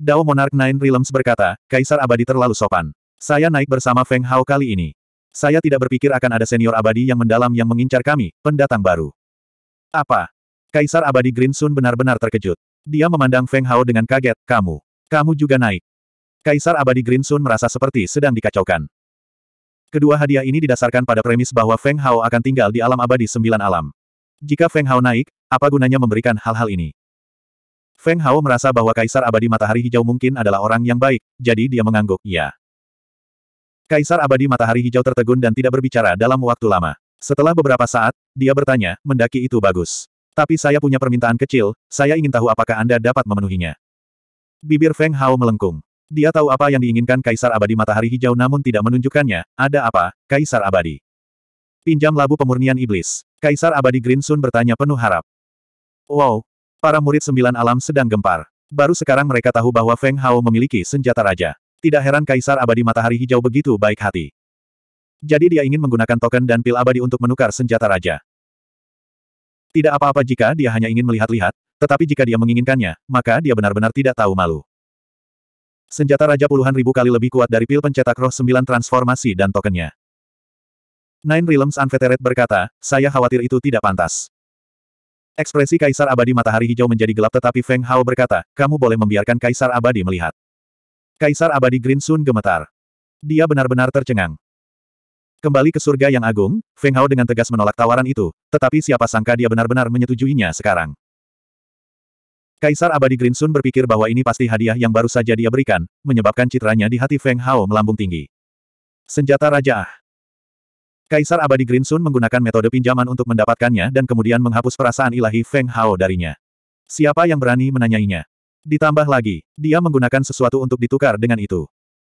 Dao Monarch Nine Realms berkata, Kaisar abadi terlalu sopan. Saya naik bersama Feng Hao kali ini. Saya tidak berpikir akan ada senior abadi yang mendalam yang mengincar kami, pendatang baru. Apa? Kaisar abadi Grinsun benar-benar terkejut. Dia memandang Feng Hao dengan kaget, kamu. Kamu juga naik. Kaisar abadi Grinsun merasa seperti sedang dikacaukan. Kedua hadiah ini didasarkan pada premis bahwa Feng Hao akan tinggal di alam abadi sembilan alam. Jika Feng Hao naik, apa gunanya memberikan hal-hal ini? Feng Hao merasa bahwa Kaisar Abadi Matahari Hijau mungkin adalah orang yang baik, jadi dia mengangguk, ya. Kaisar Abadi Matahari Hijau tertegun dan tidak berbicara dalam waktu lama. Setelah beberapa saat, dia bertanya, mendaki itu bagus. Tapi saya punya permintaan kecil, saya ingin tahu apakah Anda dapat memenuhinya. Bibir Feng Hao melengkung. Dia tahu apa yang diinginkan Kaisar Abadi Matahari Hijau namun tidak menunjukkannya, ada apa, Kaisar Abadi? Pinjam labu pemurnian iblis. Kaisar Abadi Green Sun bertanya penuh harap. Wow, para murid sembilan alam sedang gempar. Baru sekarang mereka tahu bahwa Feng Hao memiliki senjata raja. Tidak heran Kaisar Abadi Matahari Hijau begitu baik hati. Jadi dia ingin menggunakan token dan pil abadi untuk menukar senjata raja. Tidak apa-apa jika dia hanya ingin melihat-lihat, tetapi jika dia menginginkannya, maka dia benar-benar tidak tahu malu. Senjata Raja puluhan ribu kali lebih kuat dari pil pencetak roh sembilan transformasi dan tokennya. Nine Realms Unveteran berkata, saya khawatir itu tidak pantas. Ekspresi Kaisar Abadi Matahari Hijau menjadi gelap tetapi Feng Hao berkata, kamu boleh membiarkan Kaisar Abadi melihat. Kaisar Abadi Green Sun gemetar. Dia benar-benar tercengang. Kembali ke surga yang agung, Feng Hao dengan tegas menolak tawaran itu, tetapi siapa sangka dia benar-benar menyetujuinya sekarang. Kaisar Abadi Grinsun berpikir bahwa ini pasti hadiah yang baru saja dia berikan, menyebabkan citranya di hati Feng Hao melambung tinggi. Senjata Raja Ah Kaisar Abadi Grinsun menggunakan metode pinjaman untuk mendapatkannya dan kemudian menghapus perasaan ilahi Feng Hao darinya. Siapa yang berani menanyainya? Ditambah lagi, dia menggunakan sesuatu untuk ditukar dengan itu.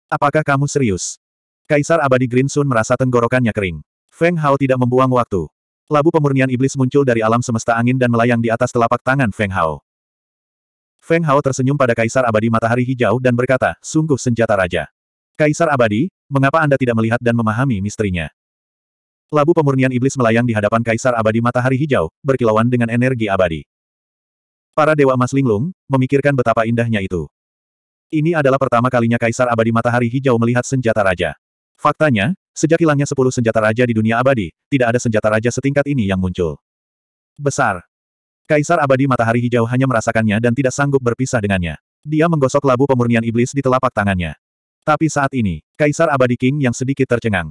Apakah kamu serius? Kaisar Abadi Grinsun merasa tenggorokannya kering. Feng Hao tidak membuang waktu. Labu pemurnian iblis muncul dari alam semesta angin dan melayang di atas telapak tangan Feng Hao. Feng Hao tersenyum pada Kaisar Abadi Matahari Hijau dan berkata, sungguh senjata raja. Kaisar Abadi, mengapa Anda tidak melihat dan memahami misterinya? Labu pemurnian iblis melayang di hadapan Kaisar Abadi Matahari Hijau, berkilauan dengan energi abadi. Para Dewa Emas Linglung, memikirkan betapa indahnya itu. Ini adalah pertama kalinya Kaisar Abadi Matahari Hijau melihat senjata raja. Faktanya, sejak hilangnya sepuluh senjata raja di dunia abadi, tidak ada senjata raja setingkat ini yang muncul. Besar. Kaisar abadi matahari hijau hanya merasakannya dan tidak sanggup berpisah dengannya. Dia menggosok labu pemurnian iblis di telapak tangannya. Tapi saat ini, Kaisar abadi King yang sedikit tercengang.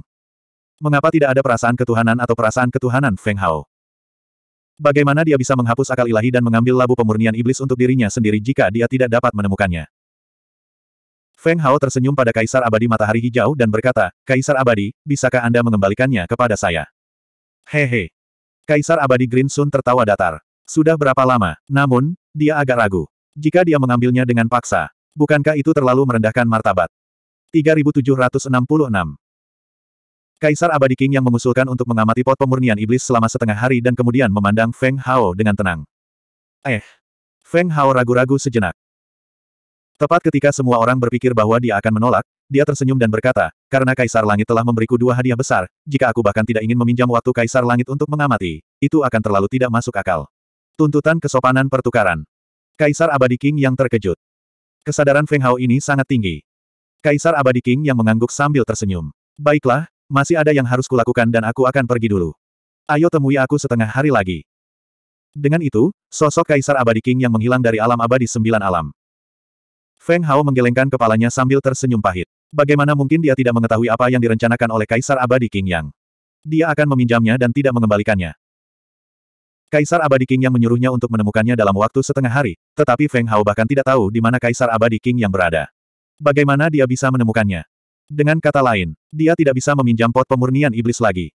Mengapa tidak ada perasaan ketuhanan atau perasaan ketuhanan Feng Hao? Bagaimana dia bisa menghapus akal ilahi dan mengambil labu pemurnian iblis untuk dirinya sendiri jika dia tidak dapat menemukannya? Feng Hao tersenyum pada Kaisar Abadi Matahari Hijau dan berkata, Kaisar Abadi, bisakah Anda mengembalikannya kepada saya? Hehe. Kaisar Abadi Green Sun tertawa datar. Sudah berapa lama? Namun, dia agak ragu. Jika dia mengambilnya dengan paksa, bukankah itu terlalu merendahkan martabat? 3766 Kaisar Abadi King yang mengusulkan untuk mengamati pot pemurnian iblis selama setengah hari dan kemudian memandang Feng Hao dengan tenang. Eh. Feng Hao ragu-ragu sejenak. Tepat ketika semua orang berpikir bahwa dia akan menolak, dia tersenyum dan berkata, karena Kaisar Langit telah memberiku dua hadiah besar, jika aku bahkan tidak ingin meminjam waktu Kaisar Langit untuk mengamati, itu akan terlalu tidak masuk akal. Tuntutan kesopanan pertukaran. Kaisar Abadi King yang terkejut. Kesadaran Feng Hao ini sangat tinggi. Kaisar Abadi King yang mengangguk sambil tersenyum. Baiklah, masih ada yang harus kulakukan dan aku akan pergi dulu. Ayo temui aku setengah hari lagi. Dengan itu, sosok Kaisar Abadi King yang menghilang dari alam abadi sembilan alam. Feng Hao menggelengkan kepalanya sambil tersenyum pahit. Bagaimana mungkin dia tidak mengetahui apa yang direncanakan oleh Kaisar Abadi King Yang? Dia akan meminjamnya dan tidak mengembalikannya. Kaisar Abadi King yang menyuruhnya untuk menemukannya dalam waktu setengah hari, tetapi Feng Hao bahkan tidak tahu di mana Kaisar Abadi King yang berada. Bagaimana dia bisa menemukannya? Dengan kata lain, dia tidak bisa meminjam pot pemurnian iblis lagi.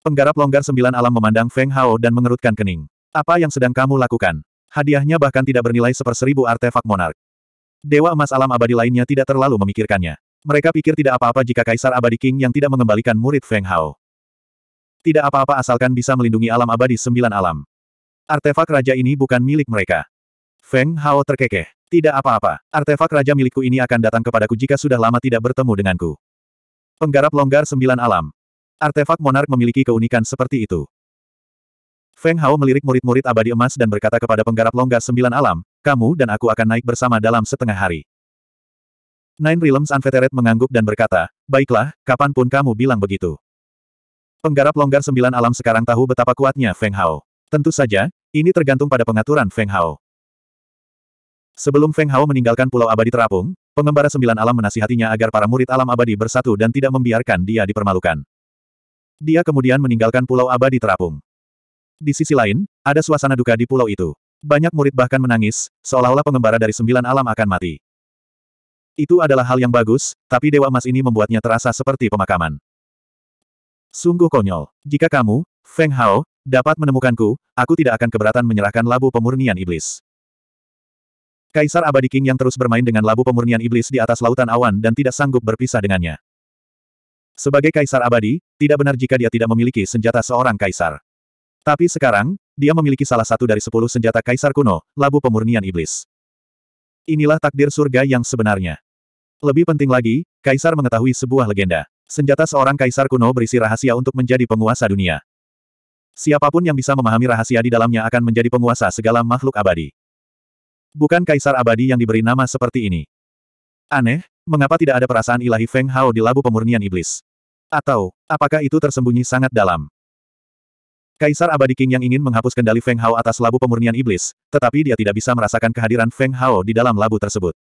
Penggarap longgar sembilan alam memandang Feng Hao dan mengerutkan kening. Apa yang sedang kamu lakukan? Hadiahnya bahkan tidak bernilai seperseribu artefak monark. Dewa emas alam abadi lainnya tidak terlalu memikirkannya. Mereka pikir tidak apa-apa jika Kaisar Abadi King yang tidak mengembalikan murid Feng Hao. Tidak apa-apa asalkan bisa melindungi alam abadi sembilan alam. Artefak raja ini bukan milik mereka. Feng Hao terkekeh. Tidak apa-apa, artefak raja milikku ini akan datang kepadaku jika sudah lama tidak bertemu denganku. Penggarap longgar sembilan alam. Artefak monark memiliki keunikan seperti itu. Feng Hao melirik murid-murid abadi emas dan berkata kepada penggarap longgar sembilan alam, kamu dan aku akan naik bersama dalam setengah hari. Nine Realms Unfettered mengangguk dan berkata, baiklah, kapanpun kamu bilang begitu. Penggarap longgar sembilan alam sekarang tahu betapa kuatnya Feng Hao. Tentu saja, ini tergantung pada pengaturan Feng Hao. Sebelum Feng Hao meninggalkan Pulau Abadi terapung, pengembara sembilan alam menasihatinya agar para murid alam abadi bersatu dan tidak membiarkan dia dipermalukan. Dia kemudian meninggalkan Pulau Abadi terapung. Di sisi lain, ada suasana duka di pulau itu. Banyak murid bahkan menangis, seolah-olah pengembara dari sembilan alam akan mati. Itu adalah hal yang bagus, tapi Dewa Emas ini membuatnya terasa seperti pemakaman. Sungguh konyol. Jika kamu, Feng Hao, dapat menemukanku, aku tidak akan keberatan menyerahkan labu pemurnian iblis. Kaisar Abadi King yang terus bermain dengan labu pemurnian iblis di atas lautan awan dan tidak sanggup berpisah dengannya. Sebagai kaisar abadi, tidak benar jika dia tidak memiliki senjata seorang kaisar. Tapi sekarang, dia memiliki salah satu dari sepuluh senjata kaisar kuno, labu pemurnian iblis. Inilah takdir surga yang sebenarnya. Lebih penting lagi, kaisar mengetahui sebuah legenda. Senjata seorang kaisar kuno berisi rahasia untuk menjadi penguasa dunia. Siapapun yang bisa memahami rahasia di dalamnya akan menjadi penguasa segala makhluk abadi. Bukan kaisar abadi yang diberi nama seperti ini. Aneh, mengapa tidak ada perasaan ilahi Feng Hao di labu pemurnian iblis? Atau, apakah itu tersembunyi sangat dalam? Kaisar Abadi King yang ingin menghapus kendali Feng Hao atas labu pemurnian iblis, tetapi dia tidak bisa merasakan kehadiran Feng Hao di dalam labu tersebut.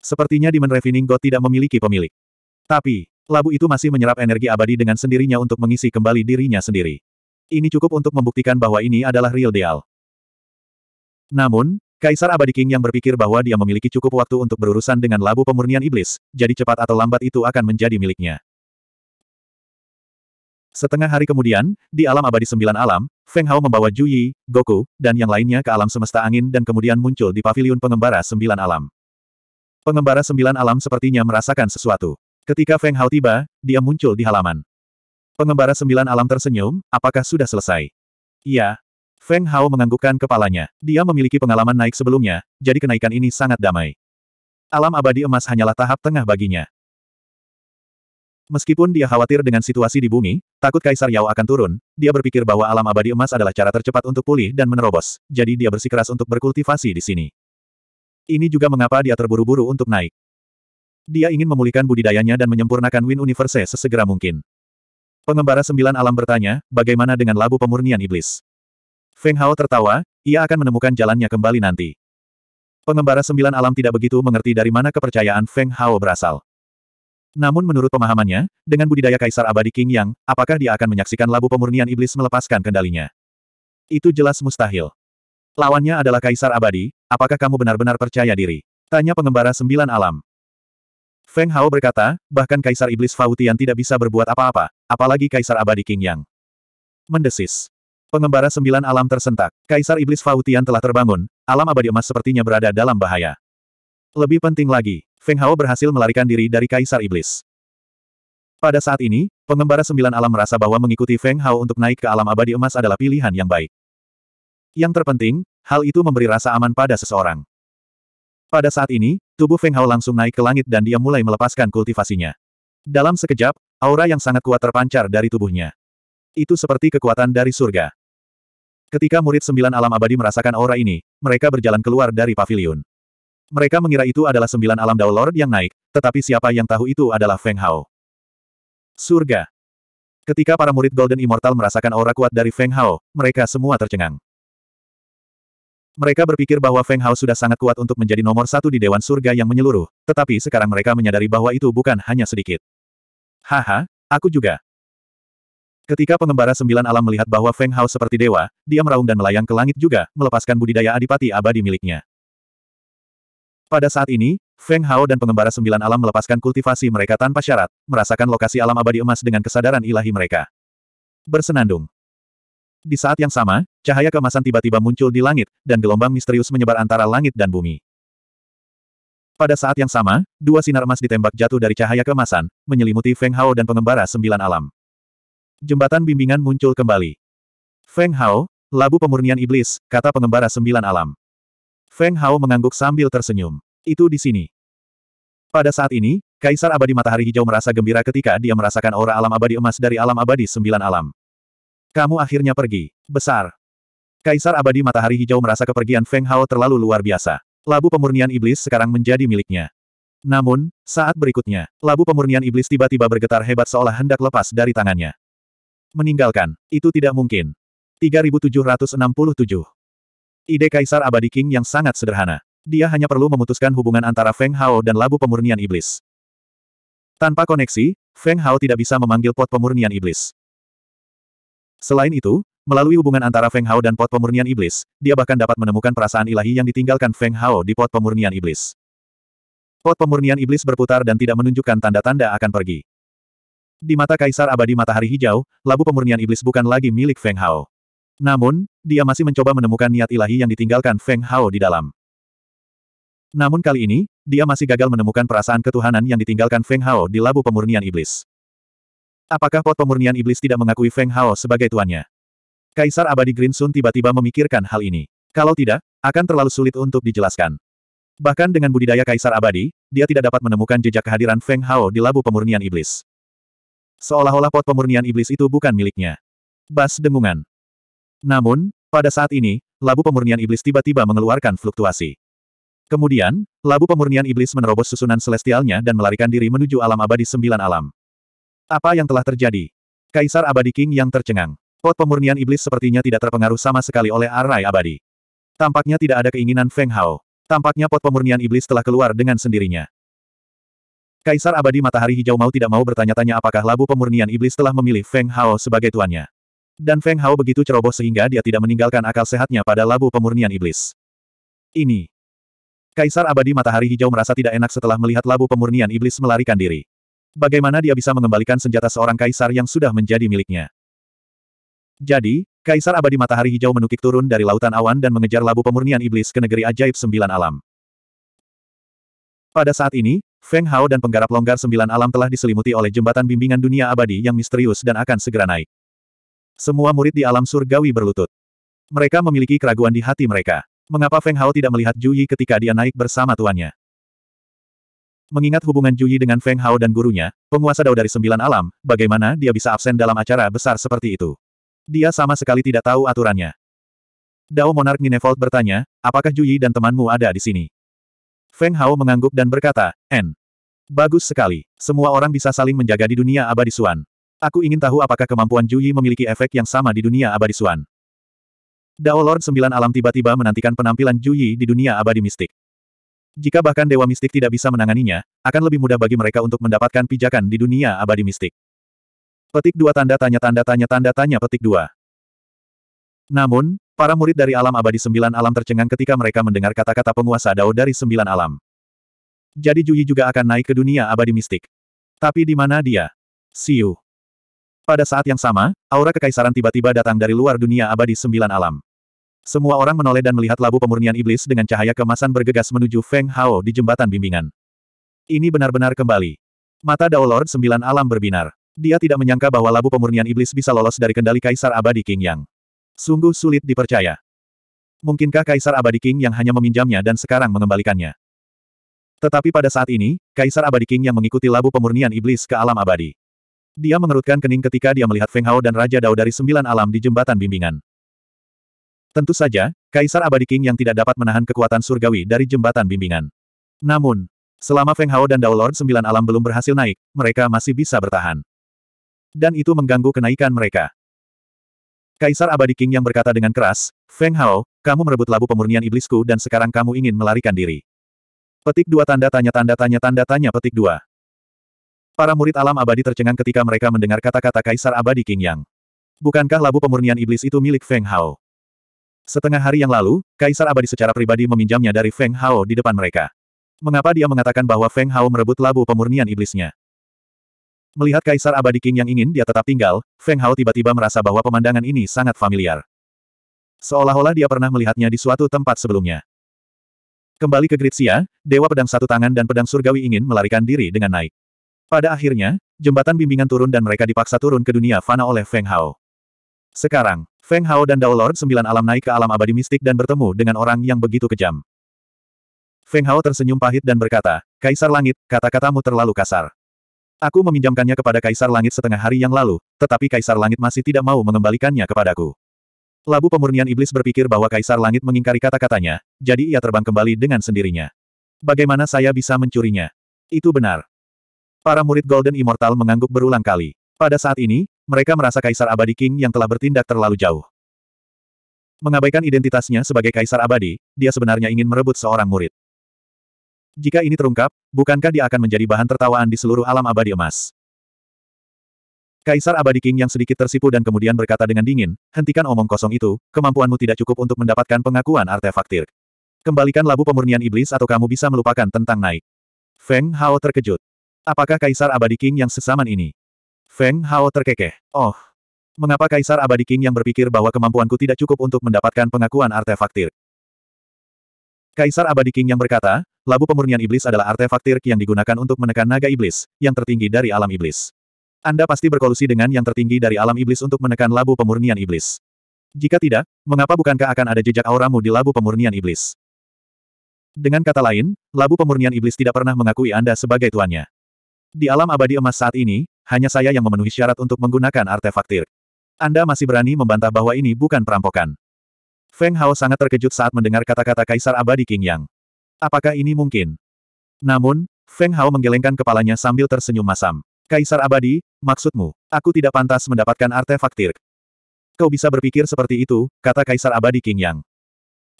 Sepertinya Demon Revening God tidak memiliki pemilik. Tapi, Labu itu masih menyerap energi abadi dengan sendirinya untuk mengisi kembali dirinya sendiri. Ini cukup untuk membuktikan bahwa ini adalah real deal. Namun, Kaisar Abadi King yang berpikir bahwa dia memiliki cukup waktu untuk berurusan dengan labu pemurnian iblis, jadi cepat atau lambat itu akan menjadi miliknya. Setengah hari kemudian, di alam abadi sembilan alam, Feng Hao membawa Ju Yi, Goku, dan yang lainnya ke alam semesta angin dan kemudian muncul di paviliun pengembara sembilan alam. Pengembara sembilan alam sepertinya merasakan sesuatu. Ketika Feng Hao tiba, dia muncul di halaman. Pengembara sembilan alam tersenyum, apakah sudah selesai? Iya. Feng Hao menganggukkan kepalanya. Dia memiliki pengalaman naik sebelumnya, jadi kenaikan ini sangat damai. Alam abadi emas hanyalah tahap tengah baginya. Meskipun dia khawatir dengan situasi di bumi, takut Kaisar Yao akan turun, dia berpikir bahwa alam abadi emas adalah cara tercepat untuk pulih dan menerobos, jadi dia bersikeras untuk berkultivasi di sini. Ini juga mengapa dia terburu-buru untuk naik. Dia ingin memulihkan budidayanya dan menyempurnakan Win Universe sesegera mungkin. Pengembara sembilan alam bertanya, bagaimana dengan labu pemurnian iblis? Feng Hao tertawa, ia akan menemukan jalannya kembali nanti. Pengembara sembilan alam tidak begitu mengerti dari mana kepercayaan Feng Hao berasal. Namun menurut pemahamannya, dengan budidaya Kaisar Abadi King Yang, apakah dia akan menyaksikan labu pemurnian iblis melepaskan kendalinya? Itu jelas mustahil. Lawannya adalah Kaisar Abadi, apakah kamu benar-benar percaya diri? Tanya pengembara sembilan alam. Feng Hao berkata, bahkan Kaisar Iblis Fautian tidak bisa berbuat apa-apa, apalagi Kaisar Abadi King Yang. Mendesis. Pengembara sembilan alam tersentak, Kaisar Iblis Fautian telah terbangun, alam abadi emas sepertinya berada dalam bahaya. Lebih penting lagi, Feng Hao berhasil melarikan diri dari Kaisar Iblis. Pada saat ini, pengembara sembilan alam merasa bahwa mengikuti Feng Hao untuk naik ke alam abadi emas adalah pilihan yang baik. Yang terpenting, hal itu memberi rasa aman pada seseorang. Pada saat ini, tubuh Feng Hao langsung naik ke langit dan dia mulai melepaskan kultivasinya. Dalam sekejap, aura yang sangat kuat terpancar dari tubuhnya. Itu seperti kekuatan dari surga. Ketika murid sembilan alam abadi merasakan aura ini, mereka berjalan keluar dari pavilion. Mereka mengira itu adalah sembilan alam Dao Lord yang naik, tetapi siapa yang tahu itu adalah Feng Hao. Surga. Ketika para murid Golden Immortal merasakan aura kuat dari Feng Hao, mereka semua tercengang. Mereka berpikir bahwa Feng Hao sudah sangat kuat untuk menjadi nomor satu di Dewan Surga yang menyeluruh, tetapi sekarang mereka menyadari bahwa itu bukan hanya sedikit. Haha, aku juga. Ketika pengembara sembilan alam melihat bahwa Feng Hao seperti dewa, dia meraung dan melayang ke langit juga, melepaskan budidaya adipati abadi miliknya. Pada saat ini, Feng Hao dan pengembara sembilan alam melepaskan kultivasi mereka tanpa syarat, merasakan lokasi alam abadi emas dengan kesadaran ilahi mereka. Bersenandung. Di saat yang sama, cahaya kemasan tiba-tiba muncul di langit, dan gelombang misterius menyebar antara langit dan bumi. Pada saat yang sama, dua sinar emas ditembak jatuh dari cahaya kemasan, menyelimuti Feng Hao dan pengembara sembilan alam. Jembatan bimbingan muncul kembali. Feng Hao, labu pemurnian iblis, kata pengembara sembilan alam. Feng Hao mengangguk sambil tersenyum. Itu di sini. Pada saat ini, Kaisar Abadi Matahari Hijau merasa gembira ketika dia merasakan aura alam abadi emas dari alam abadi sembilan alam. Kamu akhirnya pergi. Besar. Kaisar abadi matahari hijau merasa kepergian Feng Hao terlalu luar biasa. Labu pemurnian iblis sekarang menjadi miliknya. Namun, saat berikutnya, labu pemurnian iblis tiba-tiba bergetar hebat seolah hendak lepas dari tangannya. Meninggalkan, itu tidak mungkin. 3767 Ide Kaisar Abadi King yang sangat sederhana. Dia hanya perlu memutuskan hubungan antara Feng Hao dan labu pemurnian iblis. Tanpa koneksi, Feng Hao tidak bisa memanggil pot pemurnian iblis. Selain itu, melalui hubungan antara Feng Hao dan pot pemurnian iblis, dia bahkan dapat menemukan perasaan ilahi yang ditinggalkan Feng Hao di pot pemurnian iblis. Pot pemurnian iblis berputar dan tidak menunjukkan tanda-tanda akan pergi. Di mata Kaisar Abadi Matahari Hijau, labu pemurnian iblis bukan lagi milik Feng Hao. Namun, dia masih mencoba menemukan niat ilahi yang ditinggalkan Feng Hao di dalam. Namun kali ini, dia masih gagal menemukan perasaan ketuhanan yang ditinggalkan Feng Hao di labu pemurnian iblis. Apakah pot pemurnian iblis tidak mengakui Feng Hao sebagai tuannya? Kaisar abadi Green Sun tiba-tiba memikirkan hal ini. Kalau tidak, akan terlalu sulit untuk dijelaskan. Bahkan dengan budidaya Kaisar abadi, dia tidak dapat menemukan jejak kehadiran Feng Hao di labu pemurnian iblis. Seolah-olah pot pemurnian iblis itu bukan miliknya. Bas dengungan. Namun, pada saat ini, labu pemurnian iblis tiba-tiba mengeluarkan fluktuasi. Kemudian, labu pemurnian iblis menerobos susunan celestialnya dan melarikan diri menuju alam abadi sembilan alam. Apa yang telah terjadi? Kaisar Abadi King yang tercengang. Pot pemurnian iblis sepertinya tidak terpengaruh sama sekali oleh arai abadi. Tampaknya tidak ada keinginan Feng Hao. Tampaknya pot pemurnian iblis telah keluar dengan sendirinya. Kaisar Abadi Matahari Hijau mau tidak mau bertanya-tanya apakah labu pemurnian iblis telah memilih Feng Hao sebagai tuannya. Dan Feng Hao begitu ceroboh sehingga dia tidak meninggalkan akal sehatnya pada labu pemurnian iblis. Ini. Kaisar Abadi Matahari Hijau merasa tidak enak setelah melihat labu pemurnian iblis melarikan diri. Bagaimana dia bisa mengembalikan senjata seorang kaisar yang sudah menjadi miliknya? Jadi, Kaisar Abadi Matahari Hijau menukik turun dari lautan awan dan mengejar labu pemurnian iblis ke negeri ajaib sembilan alam. Pada saat ini, Feng Hao dan penggarap longgar sembilan alam telah diselimuti oleh jembatan bimbingan dunia abadi yang misterius dan akan segera naik. Semua murid di alam surgawi berlutut. Mereka memiliki keraguan di hati mereka. Mengapa Feng Hao tidak melihat Ju Yi ketika dia naik bersama tuannya? Mengingat hubungan Juyi dengan Feng Hao dan gurunya, penguasa dao dari sembilan alam, bagaimana dia bisa absen dalam acara besar seperti itu? Dia sama sekali tidak tahu aturannya. Dao Monark Ninevolt bertanya, apakah Juyi dan temanmu ada di sini? Feng Hao mengangguk dan berkata, N. Bagus sekali. Semua orang bisa saling menjaga di dunia abadi Suan. Aku ingin tahu apakah kemampuan Juyi memiliki efek yang sama di dunia abadi Suan. Dao Lord Sembilan Alam tiba-tiba menantikan penampilan Juyi di dunia abadi mistik. Jika bahkan Dewa Mistik tidak bisa menanganinya, akan lebih mudah bagi mereka untuk mendapatkan pijakan di dunia abadi mistik. Petik dua tanda tanya tanda tanya tanda tanya petik dua. Namun, para murid dari alam abadi sembilan alam tercengang ketika mereka mendengar kata-kata penguasa Dao dari sembilan alam. Jadi Juyi juga akan naik ke dunia abadi mistik. Tapi di mana dia? Siu. Pada saat yang sama, aura kekaisaran tiba-tiba datang dari luar dunia abadi sembilan alam. Semua orang menoleh dan melihat labu pemurnian iblis dengan cahaya kemasan bergegas menuju Feng Hao di jembatan bimbingan. Ini benar-benar kembali. Mata Dao Lord Sembilan Alam berbinar. Dia tidak menyangka bahwa labu pemurnian iblis bisa lolos dari kendali Kaisar Abadi King Yang. Sungguh sulit dipercaya. Mungkinkah Kaisar Abadi King yang hanya meminjamnya dan sekarang mengembalikannya? Tetapi pada saat ini, Kaisar Abadi King yang mengikuti labu pemurnian iblis ke alam abadi. Dia mengerutkan kening ketika dia melihat Feng Hao dan Raja Dao dari sembilan alam di jembatan bimbingan. Tentu saja, Kaisar Abadi King yang tidak dapat menahan kekuatan surgawi dari jembatan bimbingan. Namun, selama Feng Hao dan Dao Lord Sembilan Alam belum berhasil naik, mereka masih bisa bertahan. Dan itu mengganggu kenaikan mereka. Kaisar Abadi King yang berkata dengan keras, Feng Hao, kamu merebut labu pemurnian iblisku dan sekarang kamu ingin melarikan diri. Petik dua tanda tanya tanda tanya tanda tanya petik dua. Para murid alam abadi tercengang ketika mereka mendengar kata-kata Kaisar Abadi King Yang. Bukankah labu pemurnian iblis itu milik Feng Hao? Setengah hari yang lalu, Kaisar Abadi secara pribadi meminjamnya dari Feng Hao di depan mereka. Mengapa dia mengatakan bahwa Feng Hao merebut labu pemurnian iblisnya? Melihat Kaisar Abadi King yang ingin dia tetap tinggal, Feng Hao tiba-tiba merasa bahwa pemandangan ini sangat familiar. Seolah-olah dia pernah melihatnya di suatu tempat sebelumnya. Kembali ke Gritsia, Dewa Pedang Satu Tangan dan Pedang Surgawi ingin melarikan diri dengan naik. Pada akhirnya, jembatan bimbingan turun dan mereka dipaksa turun ke dunia fana oleh Feng Hao. Sekarang, Feng Hao dan Dao Lord Sembilan Alam naik ke alam abadi mistik dan bertemu dengan orang yang begitu kejam. Feng Hao tersenyum pahit dan berkata, Kaisar Langit, kata-katamu terlalu kasar. Aku meminjamkannya kepada Kaisar Langit setengah hari yang lalu, tetapi Kaisar Langit masih tidak mau mengembalikannya kepadaku. Labu pemurnian iblis berpikir bahwa Kaisar Langit mengingkari kata-katanya, jadi ia terbang kembali dengan sendirinya. Bagaimana saya bisa mencurinya? Itu benar. Para murid Golden Immortal mengangguk berulang kali. Pada saat ini, mereka merasa Kaisar Abadi King yang telah bertindak terlalu jauh. Mengabaikan identitasnya sebagai Kaisar Abadi, dia sebenarnya ingin merebut seorang murid. Jika ini terungkap, bukankah dia akan menjadi bahan tertawaan di seluruh alam abadi emas? Kaisar Abadi King yang sedikit tersipu dan kemudian berkata dengan dingin, hentikan omong kosong itu, kemampuanmu tidak cukup untuk mendapatkan pengakuan artefaktir. Kembalikan labu pemurnian iblis atau kamu bisa melupakan tentang naik. Feng Hao terkejut. Apakah Kaisar Abadi King yang sesaman ini? Feng Hao terkekeh. Oh. Mengapa Kaisar Abadi King yang berpikir bahwa kemampuanku tidak cukup untuk mendapatkan pengakuan artefaktir? Kaisar Abadi King yang berkata, labu pemurnian iblis adalah artefaktir yang digunakan untuk menekan naga iblis, yang tertinggi dari alam iblis. Anda pasti berkolusi dengan yang tertinggi dari alam iblis untuk menekan labu pemurnian iblis. Jika tidak, mengapa bukankah akan ada jejak auramu di labu pemurnian iblis? Dengan kata lain, labu pemurnian iblis tidak pernah mengakui Anda sebagai tuannya. Di alam abadi emas saat ini, hanya saya yang memenuhi syarat untuk menggunakan artefak tir. Anda masih berani membantah bahwa ini bukan perampokan. Feng Hao sangat terkejut saat mendengar kata-kata Kaisar Abadi King Yang. Apakah ini mungkin? Namun, Feng Hao menggelengkan kepalanya sambil tersenyum masam. Kaisar Abadi, maksudmu, aku tidak pantas mendapatkan artefak tir. Kau bisa berpikir seperti itu, kata Kaisar Abadi King Yang.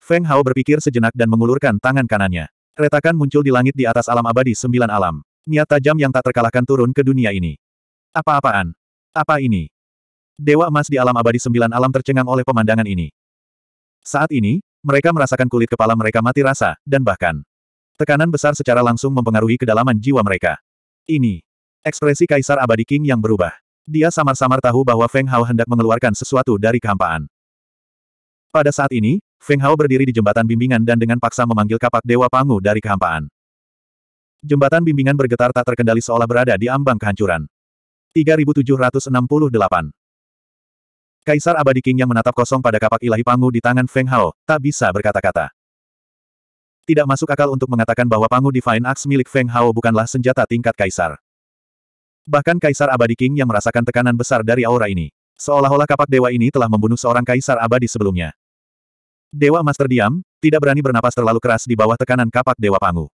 Feng Hao berpikir sejenak dan mengulurkan tangan kanannya. Retakan muncul di langit di atas alam abadi sembilan alam. Niat tajam yang tak terkalahkan turun ke dunia ini. Apa-apaan? Apa ini? Dewa emas di alam abadi sembilan alam tercengang oleh pemandangan ini. Saat ini, mereka merasakan kulit kepala mereka mati rasa, dan bahkan tekanan besar secara langsung mempengaruhi kedalaman jiwa mereka. Ini ekspresi Kaisar Abadi King yang berubah. Dia samar-samar tahu bahwa Feng Hao hendak mengeluarkan sesuatu dari kehampaan. Pada saat ini, Feng Hao berdiri di jembatan bimbingan dan dengan paksa memanggil kapak Dewa Pangu dari kehampaan. Jembatan bimbingan bergetar tak terkendali seolah berada di ambang kehancuran. 3768. Kaisar Abadi King yang menatap kosong pada kapak ilahi Pangu di tangan Feng Hao, tak bisa berkata-kata. Tidak masuk akal untuk mengatakan bahwa Pangu Divine Axe milik Feng Hao bukanlah senjata tingkat kaisar. Bahkan Kaisar Abadi King yang merasakan tekanan besar dari aura ini. Seolah-olah kapak dewa ini telah membunuh seorang kaisar abadi sebelumnya. Dewa Master diam, tidak berani bernapas terlalu keras di bawah tekanan kapak Dewa Pangu.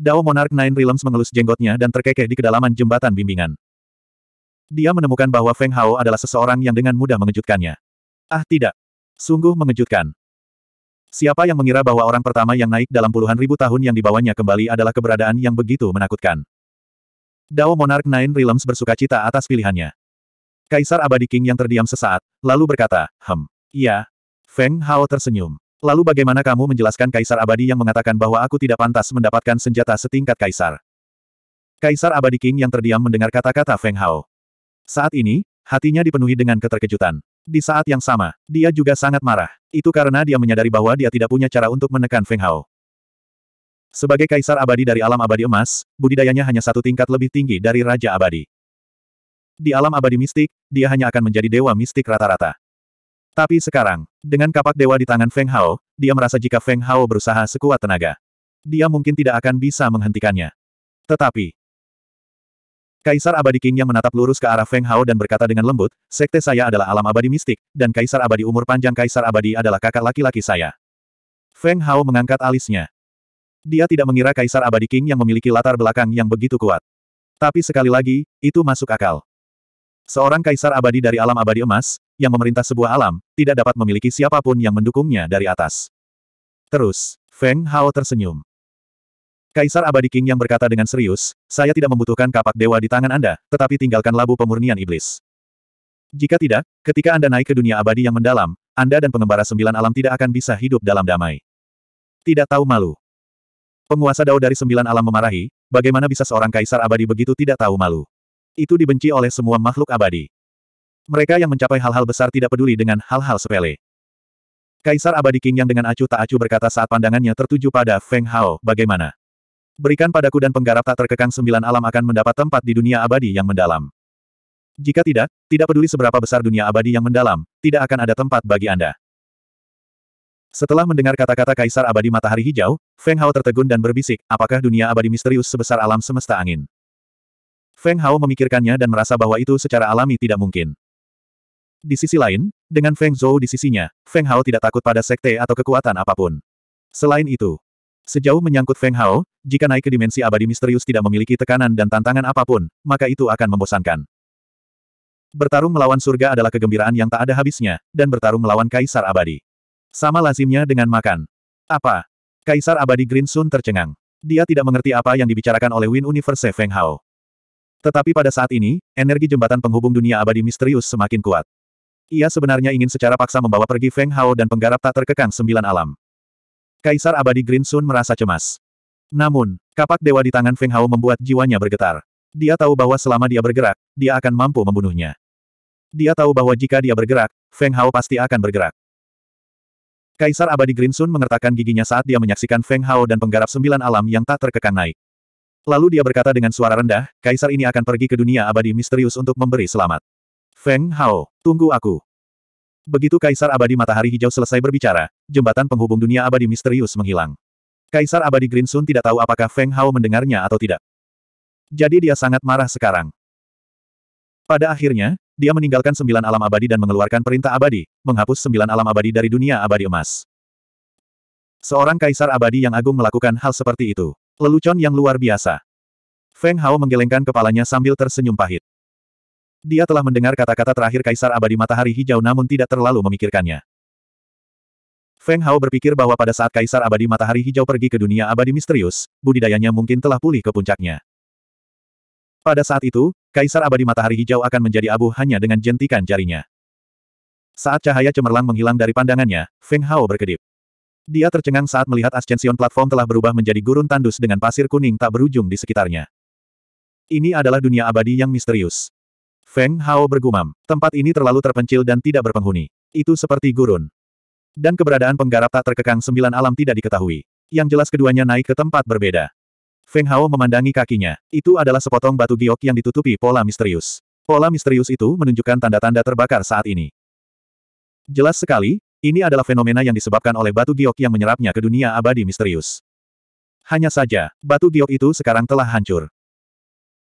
Dao Monarch Nine Realms mengelus jenggotnya dan terkekeh di kedalaman jembatan bimbingan. Dia menemukan bahwa Feng Hao adalah seseorang yang dengan mudah mengejutkannya. Ah tidak. Sungguh mengejutkan. Siapa yang mengira bahwa orang pertama yang naik dalam puluhan ribu tahun yang dibawanya kembali adalah keberadaan yang begitu menakutkan. Dao Monarch Nine Realms bersuka cita atas pilihannya. Kaisar Abadi King yang terdiam sesaat, lalu berkata, Hem, iya. Feng Hao tersenyum. Lalu bagaimana kamu menjelaskan Kaisar Abadi yang mengatakan bahwa aku tidak pantas mendapatkan senjata setingkat Kaisar? Kaisar Abadi King yang terdiam mendengar kata-kata Feng Hao. Saat ini, hatinya dipenuhi dengan keterkejutan. Di saat yang sama, dia juga sangat marah. Itu karena dia menyadari bahwa dia tidak punya cara untuk menekan Feng Hao. Sebagai Kaisar Abadi dari alam abadi emas, budidayanya hanya satu tingkat lebih tinggi dari Raja Abadi. Di alam abadi mistik, dia hanya akan menjadi dewa mistik rata-rata. Tapi sekarang, dengan kapak dewa di tangan Feng Hao, dia merasa jika Feng Hao berusaha sekuat tenaga. Dia mungkin tidak akan bisa menghentikannya. Tetapi, Kaisar Abadi King yang menatap lurus ke arah Feng Hao dan berkata dengan lembut, sekte saya adalah alam abadi mistik, dan Kaisar Abadi umur panjang Kaisar Abadi adalah kakak laki-laki saya. Feng Hao mengangkat alisnya. Dia tidak mengira Kaisar Abadi King yang memiliki latar belakang yang begitu kuat. Tapi sekali lagi, itu masuk akal. Seorang kaisar abadi dari alam abadi emas, yang memerintah sebuah alam, tidak dapat memiliki siapapun yang mendukungnya dari atas. Terus, Feng Hao tersenyum. Kaisar abadi King yang berkata dengan serius, saya tidak membutuhkan kapak dewa di tangan Anda, tetapi tinggalkan labu pemurnian iblis. Jika tidak, ketika Anda naik ke dunia abadi yang mendalam, Anda dan pengembara sembilan alam tidak akan bisa hidup dalam damai. Tidak tahu malu. Penguasa Dao dari sembilan alam memarahi, bagaimana bisa seorang kaisar abadi begitu tidak tahu malu itu dibenci oleh semua makhluk abadi. Mereka yang mencapai hal-hal besar tidak peduli dengan hal-hal sepele. Kaisar Abadi King yang dengan acuh tak acuh berkata saat pandangannya tertuju pada Feng Hao, bagaimana? Berikan padaku dan penggarap tak terkekang sembilan alam akan mendapat tempat di dunia abadi yang mendalam. Jika tidak, tidak peduli seberapa besar dunia abadi yang mendalam, tidak akan ada tempat bagi Anda. Setelah mendengar kata-kata Kaisar Abadi Matahari Hijau, Feng Hao tertegun dan berbisik, apakah dunia abadi misterius sebesar alam semesta angin? Feng Hao memikirkannya dan merasa bahwa itu secara alami tidak mungkin. Di sisi lain, dengan Feng Zhou di sisinya, Feng Hao tidak takut pada sekte atau kekuatan apapun. Selain itu, sejauh menyangkut Feng Hao, jika naik ke dimensi abadi misterius tidak memiliki tekanan dan tantangan apapun, maka itu akan membosankan. Bertarung melawan surga adalah kegembiraan yang tak ada habisnya, dan bertarung melawan kaisar abadi. Sama lazimnya dengan makan. Apa? Kaisar abadi Green Sun tercengang. Dia tidak mengerti apa yang dibicarakan oleh Win Universe Feng Hao. Tetapi pada saat ini, energi jembatan penghubung dunia abadi misterius semakin kuat. Ia sebenarnya ingin secara paksa membawa pergi Feng Hao dan penggarap tak terkekang sembilan alam. Kaisar abadi Green Sun merasa cemas. Namun, kapak dewa di tangan Feng Hao membuat jiwanya bergetar. Dia tahu bahwa selama dia bergerak, dia akan mampu membunuhnya. Dia tahu bahwa jika dia bergerak, Feng Hao pasti akan bergerak. Kaisar abadi Green Sun mengertakkan giginya saat dia menyaksikan Feng Hao dan penggarap sembilan alam yang tak terkekang naik. Lalu dia berkata dengan suara rendah, kaisar ini akan pergi ke dunia abadi misterius untuk memberi selamat. Feng Hao, tunggu aku. Begitu kaisar abadi matahari hijau selesai berbicara, jembatan penghubung dunia abadi misterius menghilang. Kaisar abadi Green Sun tidak tahu apakah Feng Hao mendengarnya atau tidak. Jadi dia sangat marah sekarang. Pada akhirnya, dia meninggalkan sembilan alam abadi dan mengeluarkan perintah abadi, menghapus sembilan alam abadi dari dunia abadi emas. Seorang kaisar abadi yang agung melakukan hal seperti itu. Lelucon yang luar biasa. Feng Hao menggelengkan kepalanya sambil tersenyum pahit. Dia telah mendengar kata-kata terakhir Kaisar Abadi Matahari Hijau namun tidak terlalu memikirkannya. Feng Hao berpikir bahwa pada saat Kaisar Abadi Matahari Hijau pergi ke dunia abadi misterius, budidayanya mungkin telah pulih ke puncaknya. Pada saat itu, Kaisar Abadi Matahari Hijau akan menjadi abu hanya dengan jentikan jarinya. Saat cahaya cemerlang menghilang dari pandangannya, Feng Hao berkedip. Dia tercengang saat melihat ascension platform telah berubah menjadi gurun tandus dengan pasir kuning tak berujung di sekitarnya. Ini adalah dunia abadi yang misterius. Feng Hao bergumam, tempat ini terlalu terpencil dan tidak berpenghuni. Itu seperti gurun. Dan keberadaan penggarap tak terkekang sembilan alam tidak diketahui. Yang jelas keduanya naik ke tempat berbeda. Feng Hao memandangi kakinya. Itu adalah sepotong batu giok yang ditutupi pola misterius. Pola misterius itu menunjukkan tanda-tanda terbakar saat ini. Jelas sekali, ini adalah fenomena yang disebabkan oleh batu giok yang menyerapnya ke dunia abadi misterius. Hanya saja, batu giok itu sekarang telah hancur.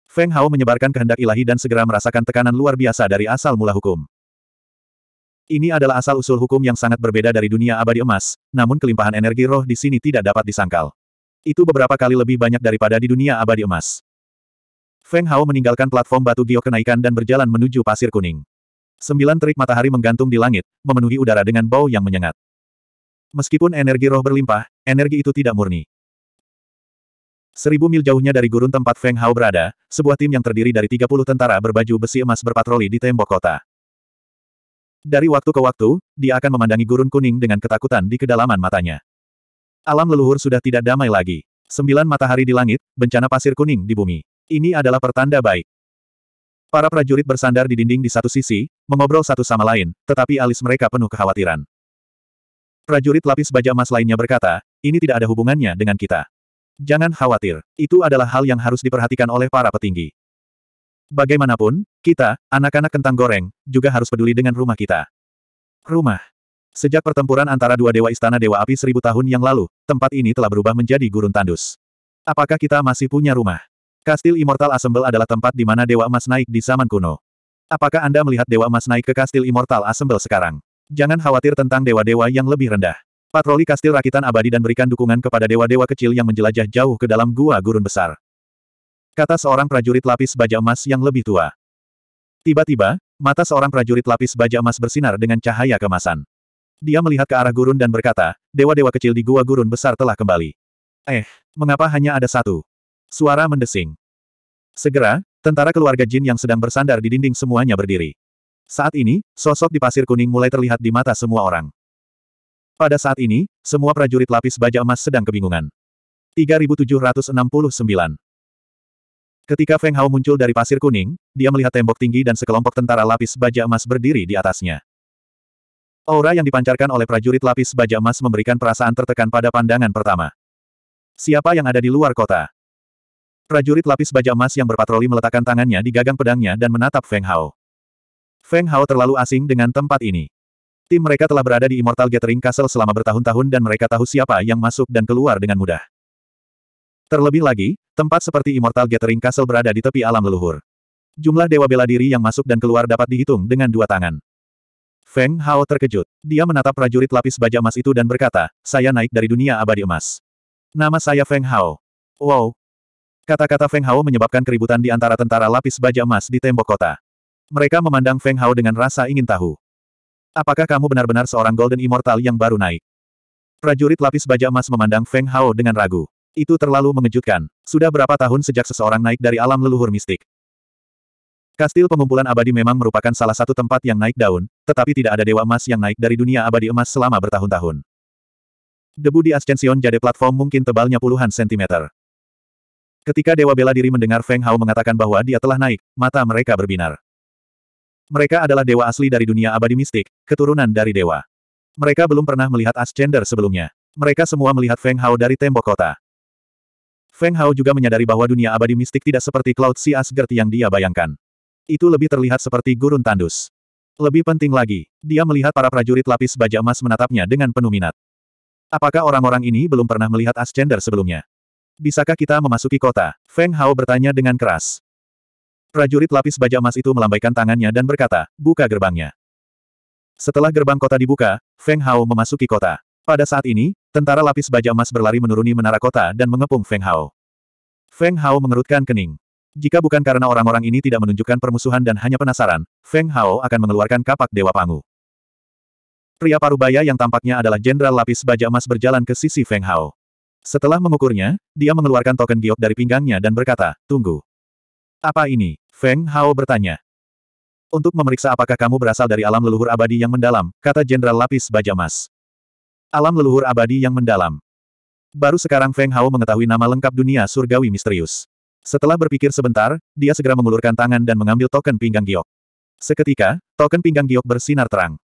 Feng Hao menyebarkan kehendak ilahi dan segera merasakan tekanan luar biasa dari asal mula hukum. Ini adalah asal-usul hukum yang sangat berbeda dari dunia abadi emas, namun kelimpahan energi roh di sini tidak dapat disangkal. Itu beberapa kali lebih banyak daripada di dunia abadi emas. Feng Hao meninggalkan platform batu giok kenaikan dan berjalan menuju pasir kuning. Sembilan terik matahari menggantung di langit, memenuhi udara dengan bau yang menyengat. Meskipun energi roh berlimpah, energi itu tidak murni. Seribu mil jauhnya dari gurun tempat Feng Hao berada, sebuah tim yang terdiri dari 30 tentara berbaju besi emas berpatroli di tembok kota. Dari waktu ke waktu, dia akan memandangi gurun kuning dengan ketakutan di kedalaman matanya. Alam leluhur sudah tidak damai lagi. Sembilan matahari di langit, bencana pasir kuning di bumi. Ini adalah pertanda baik. Para prajurit bersandar di dinding di satu sisi, mengobrol satu sama lain, tetapi alis mereka penuh kekhawatiran. Prajurit lapis baja emas lainnya berkata, ini tidak ada hubungannya dengan kita. Jangan khawatir, itu adalah hal yang harus diperhatikan oleh para petinggi. Bagaimanapun, kita, anak-anak kentang goreng, juga harus peduli dengan rumah kita. Rumah. Sejak pertempuran antara dua dewa istana Dewa Api seribu tahun yang lalu, tempat ini telah berubah menjadi gurun tandus. Apakah kita masih punya rumah? Kastil Immortal Assemble adalah tempat di mana Dewa Emas naik di zaman kuno. Apakah Anda melihat Dewa Emas naik ke Kastil Immortal Assemble sekarang? Jangan khawatir tentang dewa-dewa yang lebih rendah. Patroli kastil rakitan abadi dan berikan dukungan kepada dewa-dewa kecil yang menjelajah jauh ke dalam gua gurun besar. Kata seorang prajurit lapis baja emas yang lebih tua. Tiba-tiba, mata seorang prajurit lapis baja emas bersinar dengan cahaya kemasan. Dia melihat ke arah gurun dan berkata, dewa-dewa kecil di gua gurun besar telah kembali. Eh, mengapa hanya ada satu? Suara mendesing. Segera, tentara keluarga Jin yang sedang bersandar di dinding semuanya berdiri. Saat ini, sosok di pasir kuning mulai terlihat di mata semua orang. Pada saat ini, semua prajurit lapis baja emas sedang kebingungan. 3769 Ketika Feng Hao muncul dari pasir kuning, dia melihat tembok tinggi dan sekelompok tentara lapis baja emas berdiri di atasnya. Aura yang dipancarkan oleh prajurit lapis baja emas memberikan perasaan tertekan pada pandangan pertama. Siapa yang ada di luar kota? Prajurit lapis baja emas yang berpatroli meletakkan tangannya di gagang pedangnya dan menatap Feng Hao. Feng Hao terlalu asing dengan tempat ini. Tim mereka telah berada di Immortal Gathering Castle selama bertahun-tahun dan mereka tahu siapa yang masuk dan keluar dengan mudah. Terlebih lagi, tempat seperti Immortal Gathering Castle berada di tepi alam leluhur. Jumlah dewa bela diri yang masuk dan keluar dapat dihitung dengan dua tangan. Feng Hao terkejut. Dia menatap prajurit lapis baja emas itu dan berkata, saya naik dari dunia abadi emas. Nama saya Feng Hao. Wow, Kata-kata Feng Hao menyebabkan keributan di antara tentara lapis baja emas di tembok kota. Mereka memandang Feng Hao dengan rasa ingin tahu. Apakah kamu benar-benar seorang Golden Immortal yang baru naik? Prajurit lapis baja emas memandang Feng Hao dengan ragu. Itu terlalu mengejutkan. Sudah berapa tahun sejak seseorang naik dari alam leluhur mistik? Kastil pengumpulan abadi memang merupakan salah satu tempat yang naik daun, tetapi tidak ada dewa emas yang naik dari dunia abadi emas selama bertahun-tahun. Debu di Ascension Jade platform mungkin tebalnya puluhan sentimeter. Ketika Dewa Bela Diri mendengar Feng Hao mengatakan bahwa dia telah naik, mata mereka berbinar. Mereka adalah dewa asli dari dunia abadi mistik, keturunan dari dewa. Mereka belum pernah melihat Ascender sebelumnya. Mereka semua melihat Feng Hao dari tembok kota. Feng Hao juga menyadari bahwa dunia abadi mistik tidak seperti Cloud Sea Asgard yang dia bayangkan. Itu lebih terlihat seperti gurun tandus. Lebih penting lagi, dia melihat para prajurit lapis baja emas menatapnya dengan penuh minat. Apakah orang-orang ini belum pernah melihat Ascender sebelumnya? Bisakah kita memasuki kota? Feng Hao bertanya dengan keras. Prajurit lapis baja emas itu melambaikan tangannya dan berkata, buka gerbangnya. Setelah gerbang kota dibuka, Feng Hao memasuki kota. Pada saat ini, tentara lapis baja emas berlari menuruni menara kota dan mengepung Feng Hao. Feng Hao mengerutkan kening. Jika bukan karena orang-orang ini tidak menunjukkan permusuhan dan hanya penasaran, Feng Hao akan mengeluarkan kapak Dewa Pangu. Pria parubaya yang tampaknya adalah jenderal lapis baja emas berjalan ke sisi Feng Hao. Setelah mengukurnya, dia mengeluarkan token giok dari pinggangnya dan berkata, tunggu. Apa ini? Feng Hao bertanya. Untuk memeriksa apakah kamu berasal dari alam leluhur abadi yang mendalam, kata Jenderal Lapis Baja Mas. Alam leluhur abadi yang mendalam. Baru sekarang Feng Hao mengetahui nama lengkap dunia surgawi misterius. Setelah berpikir sebentar, dia segera mengulurkan tangan dan mengambil token pinggang giok. Seketika, token pinggang giok bersinar terang.